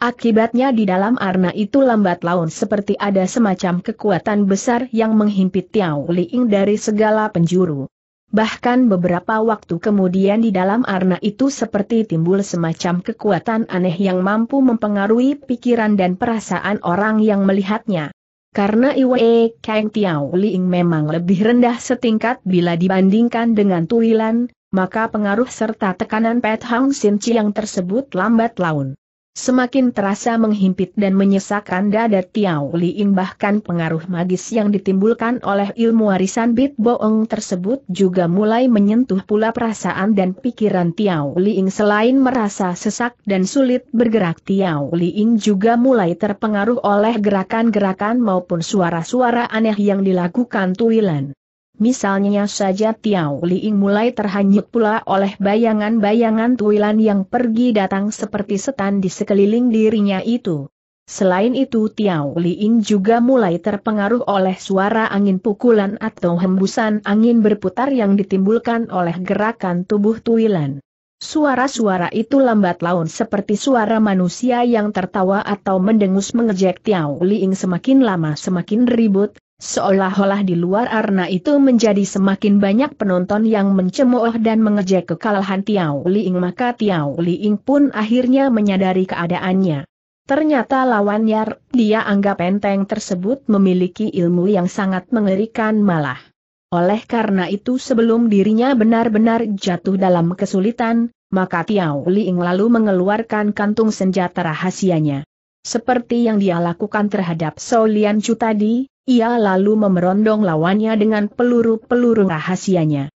Akibatnya di dalam arna itu lambat laun seperti ada semacam kekuatan besar yang menghimpit Tiao Liing dari segala penjuru. Bahkan beberapa waktu kemudian di dalam arna itu seperti timbul semacam kekuatan aneh yang mampu mempengaruhi pikiran dan perasaan orang yang melihatnya. Karena Iwe Kang Tiao Liing memang lebih rendah setingkat bila dibandingkan dengan Tuilan, maka pengaruh serta tekanan Pet Hang Sin Chiang tersebut lambat laun Semakin terasa menghimpit dan menyesakan dada Tiao Liing bahkan pengaruh magis yang ditimbulkan oleh ilmu warisan Bit Boong tersebut juga mulai menyentuh pula perasaan dan pikiran Tiao Liing selain merasa sesak dan sulit bergerak Tiao Liing juga mulai terpengaruh oleh gerakan-gerakan maupun suara-suara aneh yang dilakukan Tuilan. Misalnya saja Tiao Liing mulai terhanyut pula oleh bayangan-bayangan tuilan yang pergi datang seperti setan di sekeliling dirinya itu. Selain itu Tiao Liing juga mulai terpengaruh oleh suara angin pukulan atau hembusan angin berputar yang ditimbulkan oleh gerakan tubuh tuilan. Suara-suara itu lambat laun seperti suara manusia yang tertawa atau mendengus mengejek Tiao Liing semakin lama semakin ribut, Seolah-olah di luar arena itu menjadi semakin banyak penonton yang mencemooh dan mengejek kekalahan Tiao Liing maka Tiao Liing pun akhirnya menyadari keadaannya. Ternyata lawan Yar, dia anggap enteng tersebut memiliki ilmu yang sangat mengerikan malah. Oleh karena itu sebelum dirinya benar-benar jatuh dalam kesulitan, maka Tiao Liing lalu mengeluarkan kantung senjata rahasianya. Seperti yang dia lakukan terhadap Solian Chu tadi, ia lalu memerondong lawannya dengan peluru-peluru rahasianya.